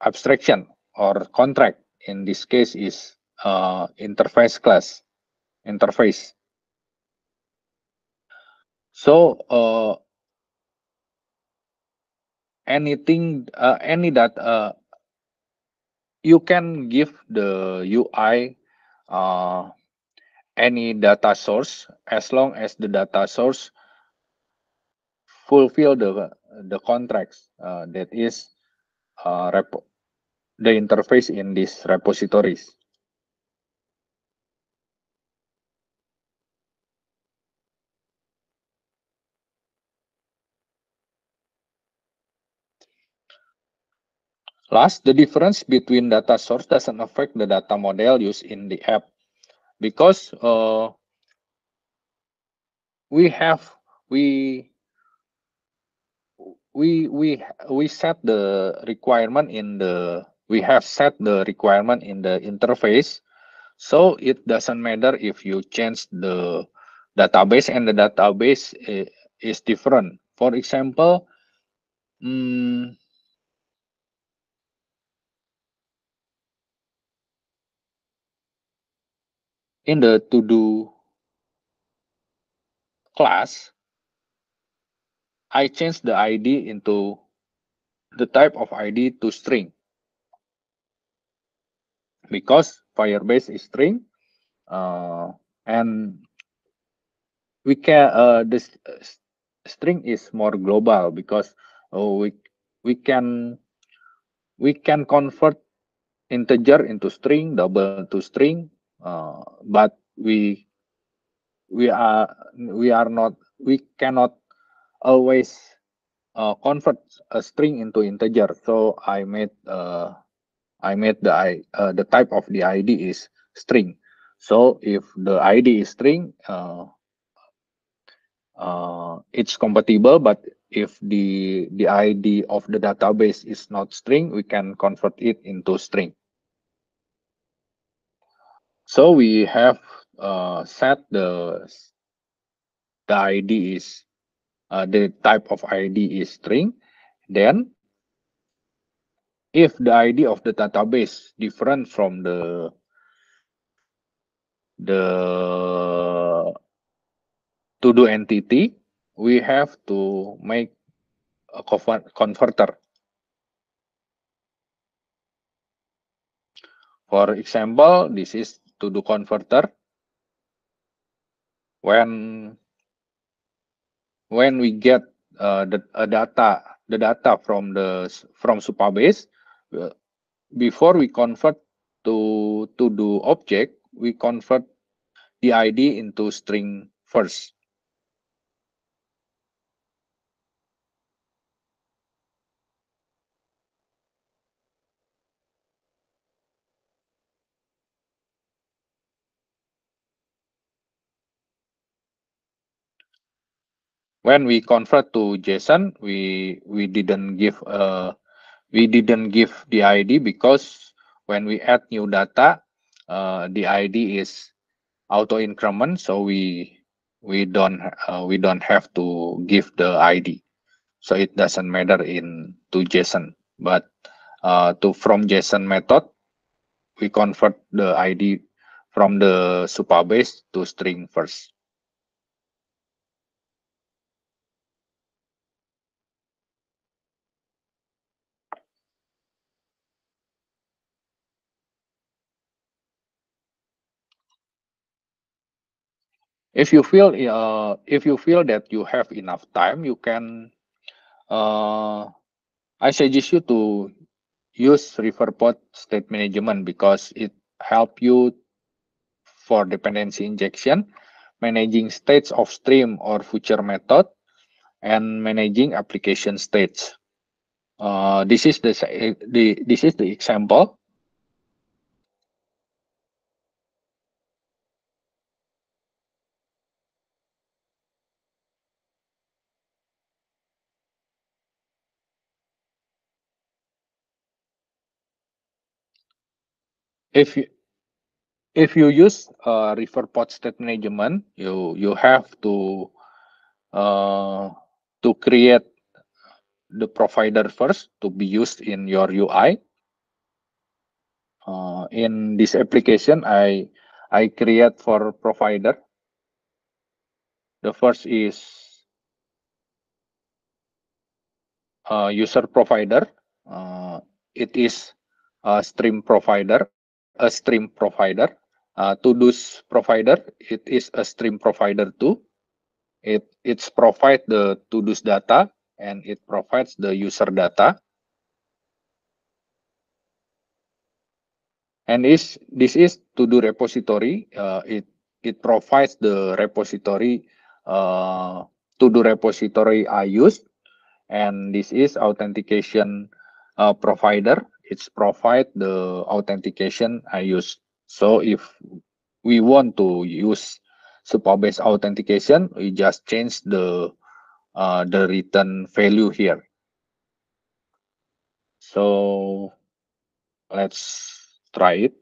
C: abstraction or contract. In this case, is uh, interface class interface. So uh, anything, uh, any that uh, you can give the UI uh, any data source as long as the data source fulfill the the contracts uh, that is uh, repo the interface in these repositories. Last, the difference between data source doesn't affect the data model used in the app. because uh, we have we we we we set the requirement in the we have set the requirement in the interface so it doesn't matter if you change the database and the database eh, is different for example um, in the to do class, I change the ID into the type of ID to string. Because Firebase is string, uh, and we can uh, this uh, string is more global because oh, we we can we can convert integer into string, double to string, uh, but we we are we are not we cannot always uh, convert a string into integer so i made uh, i made the i uh, the type of the id is string so if the id is string uh, uh, it's compatible but if the the id of the database is not string we can convert it into string So we have uh, set the the ID is uh, the type of ID is string. Then if the ID of the database different from the the to do entity, we have to make a converter. For example, this is to do converter when when we get uh, the uh, data the data from the from supabase uh, before we convert to to do object we convert the id into string first when we convert to JSON, we we didn't give uh, we didn't give the ID because when we add new data, uh, the ID is auto increment, so we we don't uh, we don't have to give the ID, so it doesn't matter in to JSON. But uh, to from JSON method, we convert the ID from the superbase to string first. if you feel uh, if you feel that you have enough time you can uh, i suggest you to use riverpod state management because it help you for dependency injection managing states of stream or future method and managing application states uh, this is the, the this is the example if you if you use uh, river pod state management, you you have to uh, to create the provider first to be used in your UI. Uh, in this application, I I create for provider. The first is uh, user provider. Uh, it is a stream provider a stream provider. Uh, provider, it is a stream provider too. It it's provide the Todoist data and it provides the user data. And is this is to repository. Uh, it it provides the repository uh, repository I use, and this is authentication uh, provider. it's provide the authentication I use. So if we want to use support-based authentication, we just change the uh, the return value here. So let's try it.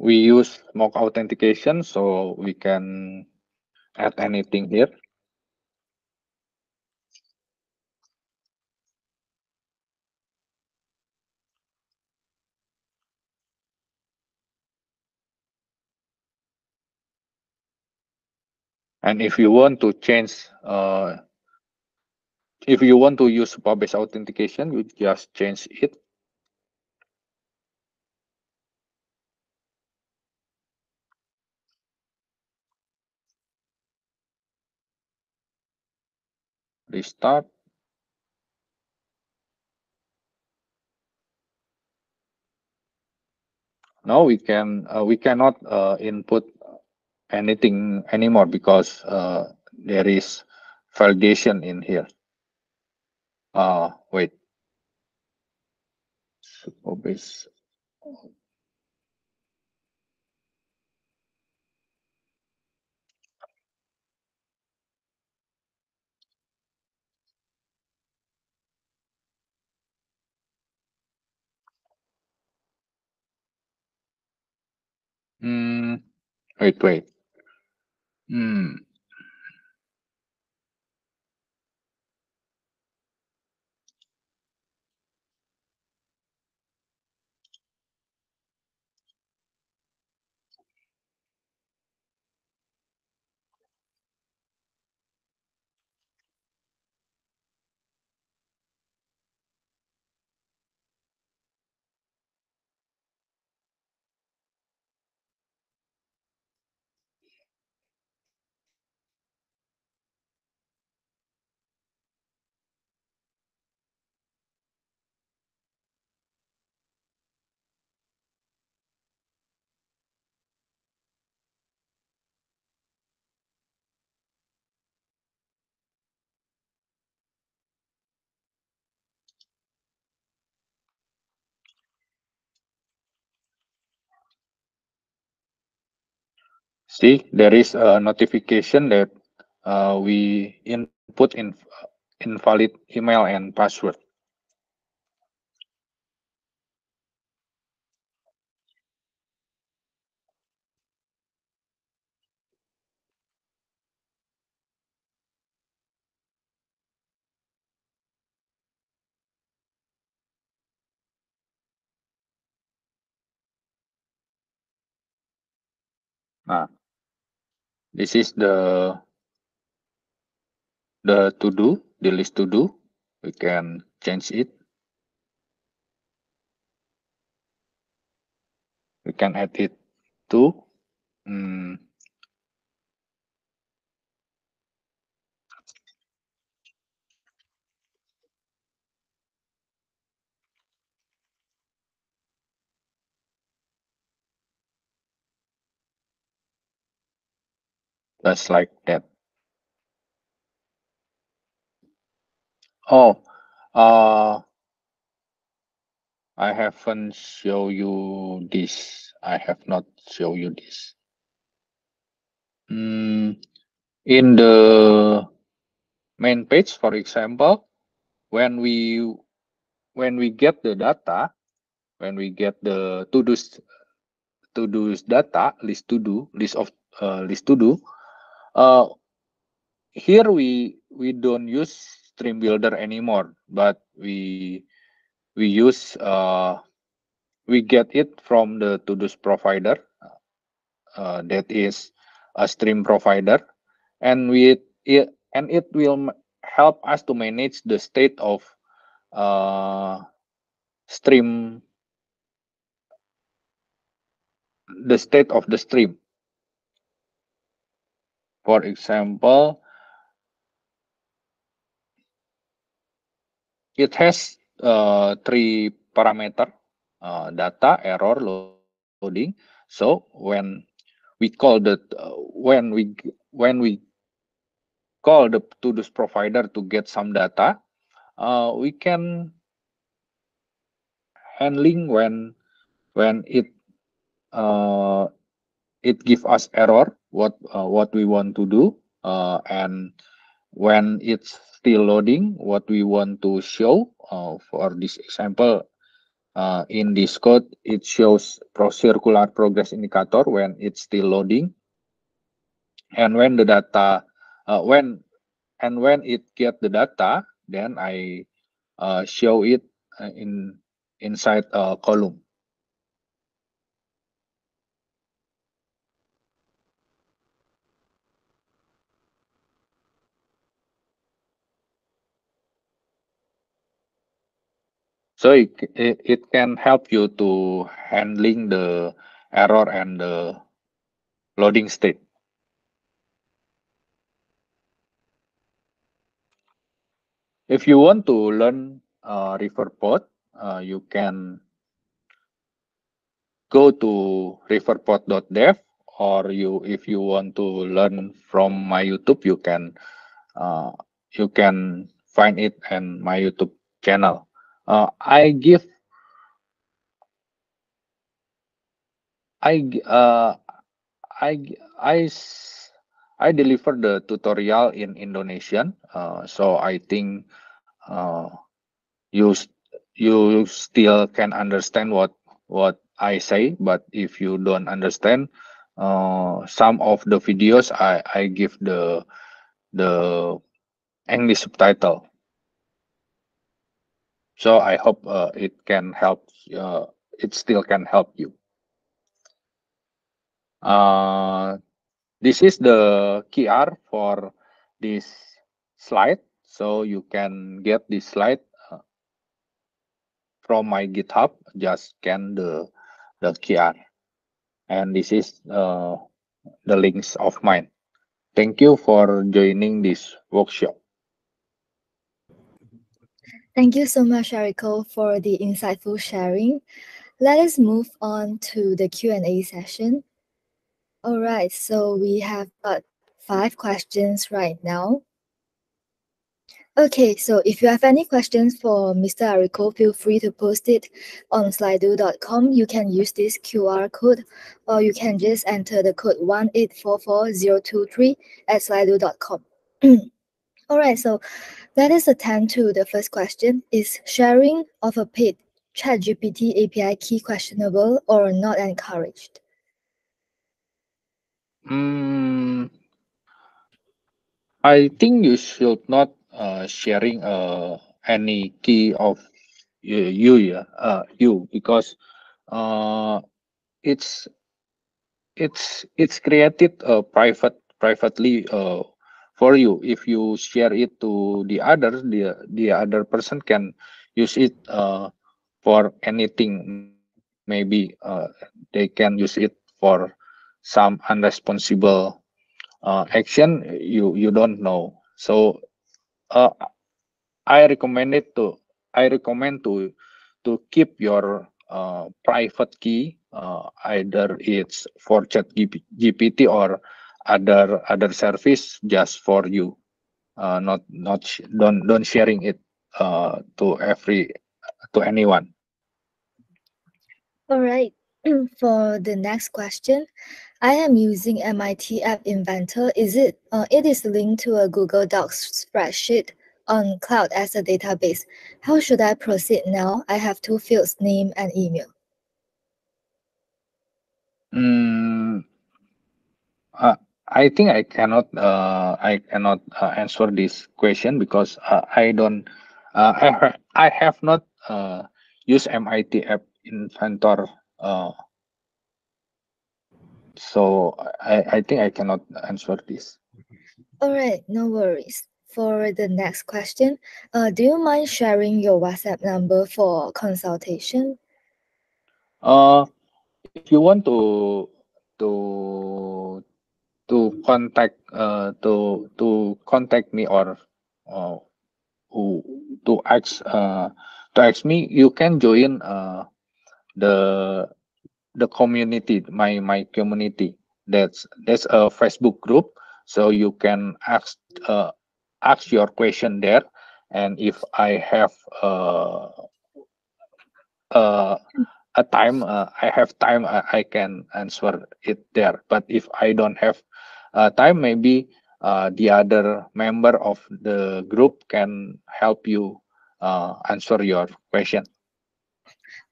C: we use mock authentication so we can add anything here and if you want to change uh, if you want to use super based authentication you just change it restart now we can uh, we cannot uh, input anything anymore because uh, there is validation in here uh wait so
A: 嗯，哎，对。嗯。
C: see there is a notification that uh, we input in invalid email and password. Nah, This is the the to do, the list to do. We can change it. We can add it to mm, That's like that. Oh, uh, I haven't show you this. I have not show you this. Mm, in the main page, for example, when we when we get the data, when we get the to do to do data list to do list of uh, list to do, uh, here we we don't use stream builder anymore, but we we use uh, we get it from the Todoist provider uh, that is a stream provider, and we it, and it will help us to manage the state of uh, stream the state of the stream for example, it has uh, three parameter, uh, data, error, loading. So when we call the uh, when we when we call the to this provider to get some data, uh, we can handling when when it uh, it give us error what uh, what we want to do uh, and when it's still loading what we want to show uh, for this example uh, in this code it shows pro circular progress indicator when it's still loading and when the data uh, when and when it get the data then i uh, show it uh, in inside a column So it, it, it can help you to handling the error and the loading state. If you want to learn uh, ReferPod, uh, you can go to referpod.dev or you if you want to learn from my YouTube, you can uh, you can find it in my YouTube channel uh, I give I uh, I I I deliver the tutorial in Indonesian, uh, so I think uh, you you still can understand what what I say. But if you don't understand, uh, some of the videos I I give the the English subtitle so I hope uh, it can help. Uh, it still can help you. Uh, this is the QR for this slide. So you can get this slide uh, from my GitHub. Just scan the the QR, and this is uh, the links of mine. Thank you for joining this workshop.
B: Thank you so much, Eriko, for the insightful sharing. Let us move on to the Q&A session. All right, so we have got five questions right now. Okay, so if you have any questions for Mr. Ariko, feel free to post it on slido.com. You can use this QR code or you can just enter the code 1844023 at slido.com. All right, so let us attend to the first question. Is sharing of a paid ChatGPT API key questionable or not encouraged?
C: Mm, I think you should not uh, sharing uh, any key of you you uh, you because uh, it's it's it's created uh, private privately uh, for you if you share it to the other the the other person can use it uh, for anything maybe uh, they can use it for some unresponsible uh, action you you don't know so uh, i recommend it to i recommend to to keep your uh, private key uh, either it's for chat gpt or other other service just for you uh, not not don't don't sharing it uh, to every to anyone
A: all
B: right for the next question i am using mit app inventor is it uh, it is linked to a google docs spreadsheet on cloud as a database how should i proceed now i have two fields name and email
C: mm, uh, I think I cannot uh, I cannot uh, answer this question because uh, I don't uh, I I have not uh, used MIT app inventor. Uh, so I, I think I cannot answer this.
B: All right, no worries. For the next question, uh, do you mind sharing your WhatsApp number for consultation?
C: Uh, if you want to to to contact uh, to to contact me or uh, who to ask uh, to ask me you can join uh, the the community my my community that's that's a facebook group so you can ask uh, ask your question there and if i have uh, uh, a time uh, i have time I, I can answer it there but if i don't have uh, time, maybe uh, the other member of the group can help you uh, answer your question.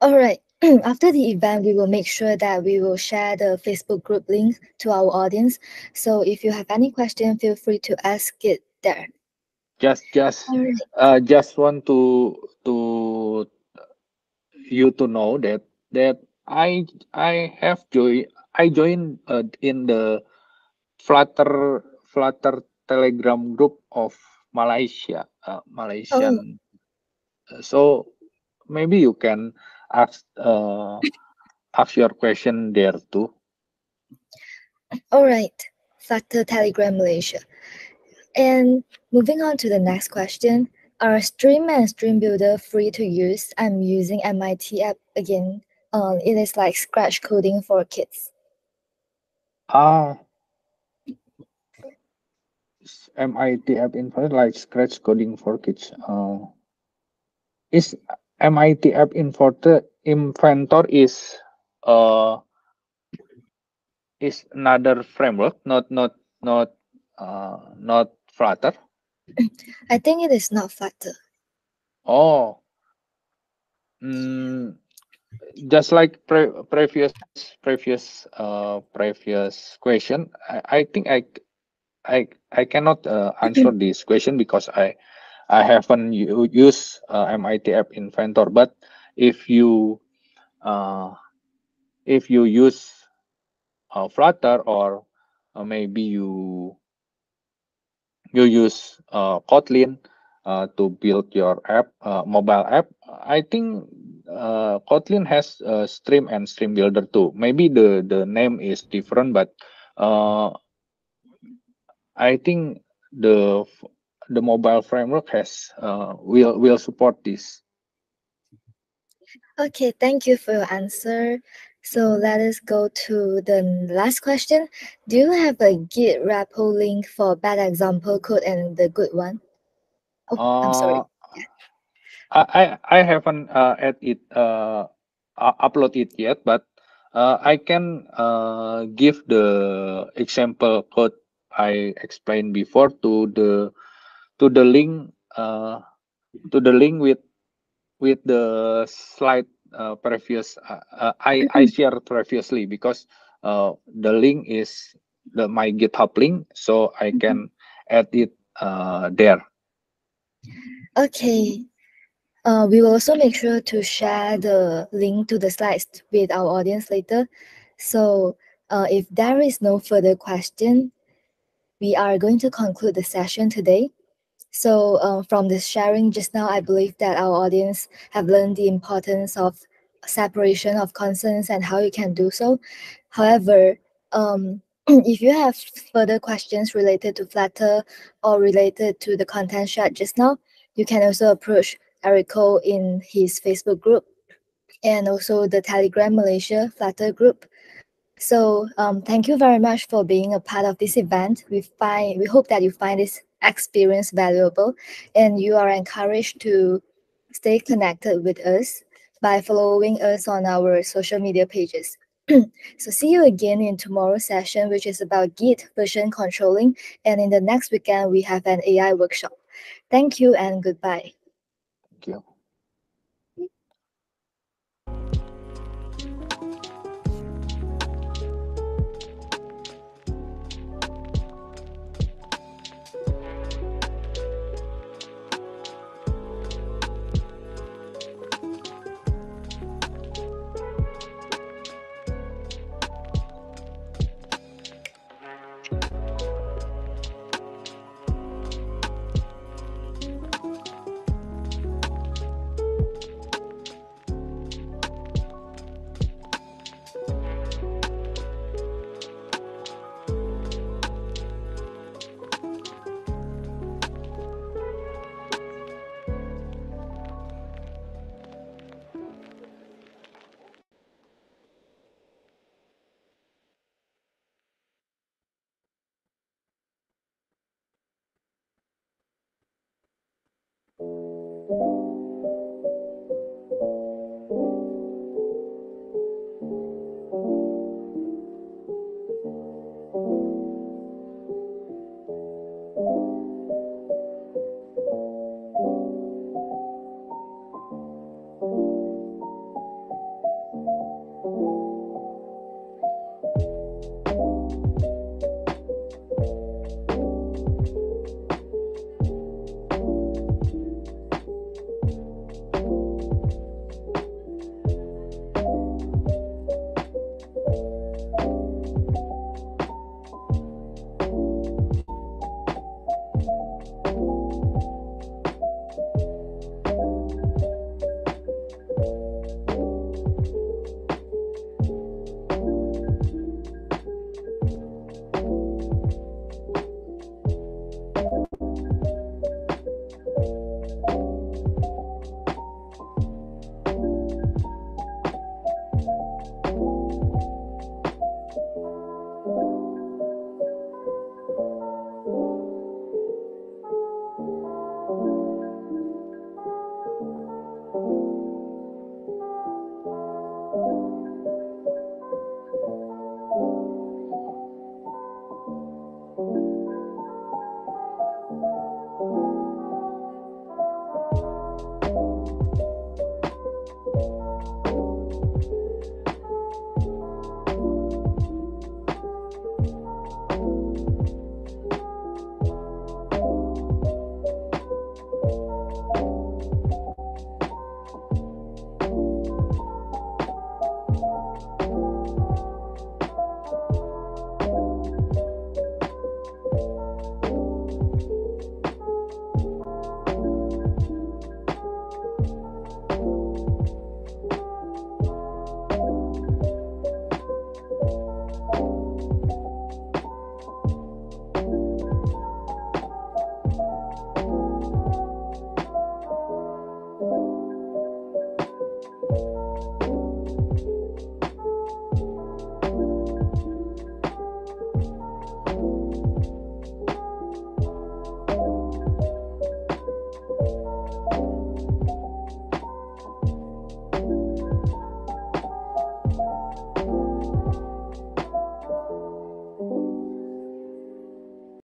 B: All right. After the event, we will make sure that we will share the Facebook group link to our audience. So if you have any question, feel free to ask it there.
C: Just, just, right. uh, just want to to you to know that that I I have joined I joined uh, in the Flutter Flutter Telegram group of Malaysia, uh, Malaysian. Oh. Uh, so maybe you can ask uh, ask your question there too.
B: All right, Flutter Telegram Malaysia. And moving on to the next question, are Stream and Stream Builder free to use? I'm using MIT app again. Um, it is like scratch coding for kids.
C: Ah, MIT App Infinite like scratch coding for kids? Uh, is MIT App Inventor Inventor is uh is another framework, not not not uh not Flutter.
B: I think it is not Flutter.
C: Oh. Mm, just like pre previous previous uh previous question, I, I think I I I cannot uh, answer this question because I I haven't used uh, MIT App Inventor. But if you uh, if you use uh, Flutter or uh, maybe you you use uh, Kotlin uh, to build your app, uh, mobile app, I think uh, Kotlin has uh, Stream and Stream Builder too. Maybe the the name is different, but uh, I think the the mobile framework has uh, will will support this.
B: Okay, thank you for your answer. So let us go to the last question. Do you have a Git repo link for bad example code and the good one?
C: Oh, uh, I'm sorry. Uh, I I haven't uh, add it uh, upload it yet, but uh, I can uh, give the example code I explained before to the to the link uh, to the link with with the slide uh, previous uh, uh I I mm-hmm. shared previously because uh, the link is the my GitHub link, so I mm-hmm. can add it uh, there.
B: Okay. Uh, we will also make sure to share the link to the slides with our audience later. So uh, if there is no further question, we are going to conclude the session today. So uh, from this sharing just now, I believe that our audience have learned the importance of separation of concerns and how you can do so. However, um, if you have further questions related to Flutter or related to the content shared just now, you can also approach Erico in his Facebook group and also the Telegram Malaysia Flutter group. So um, thank you very much for being a part of this event. We find we hope that you find this experience valuable, and you are encouraged to stay connected with us by following us on our social media pages. so see you again in tomorrow's session, which is about Git version controlling, and in the next weekend we have an AI workshop. Thank you and goodbye.
C: Thank you.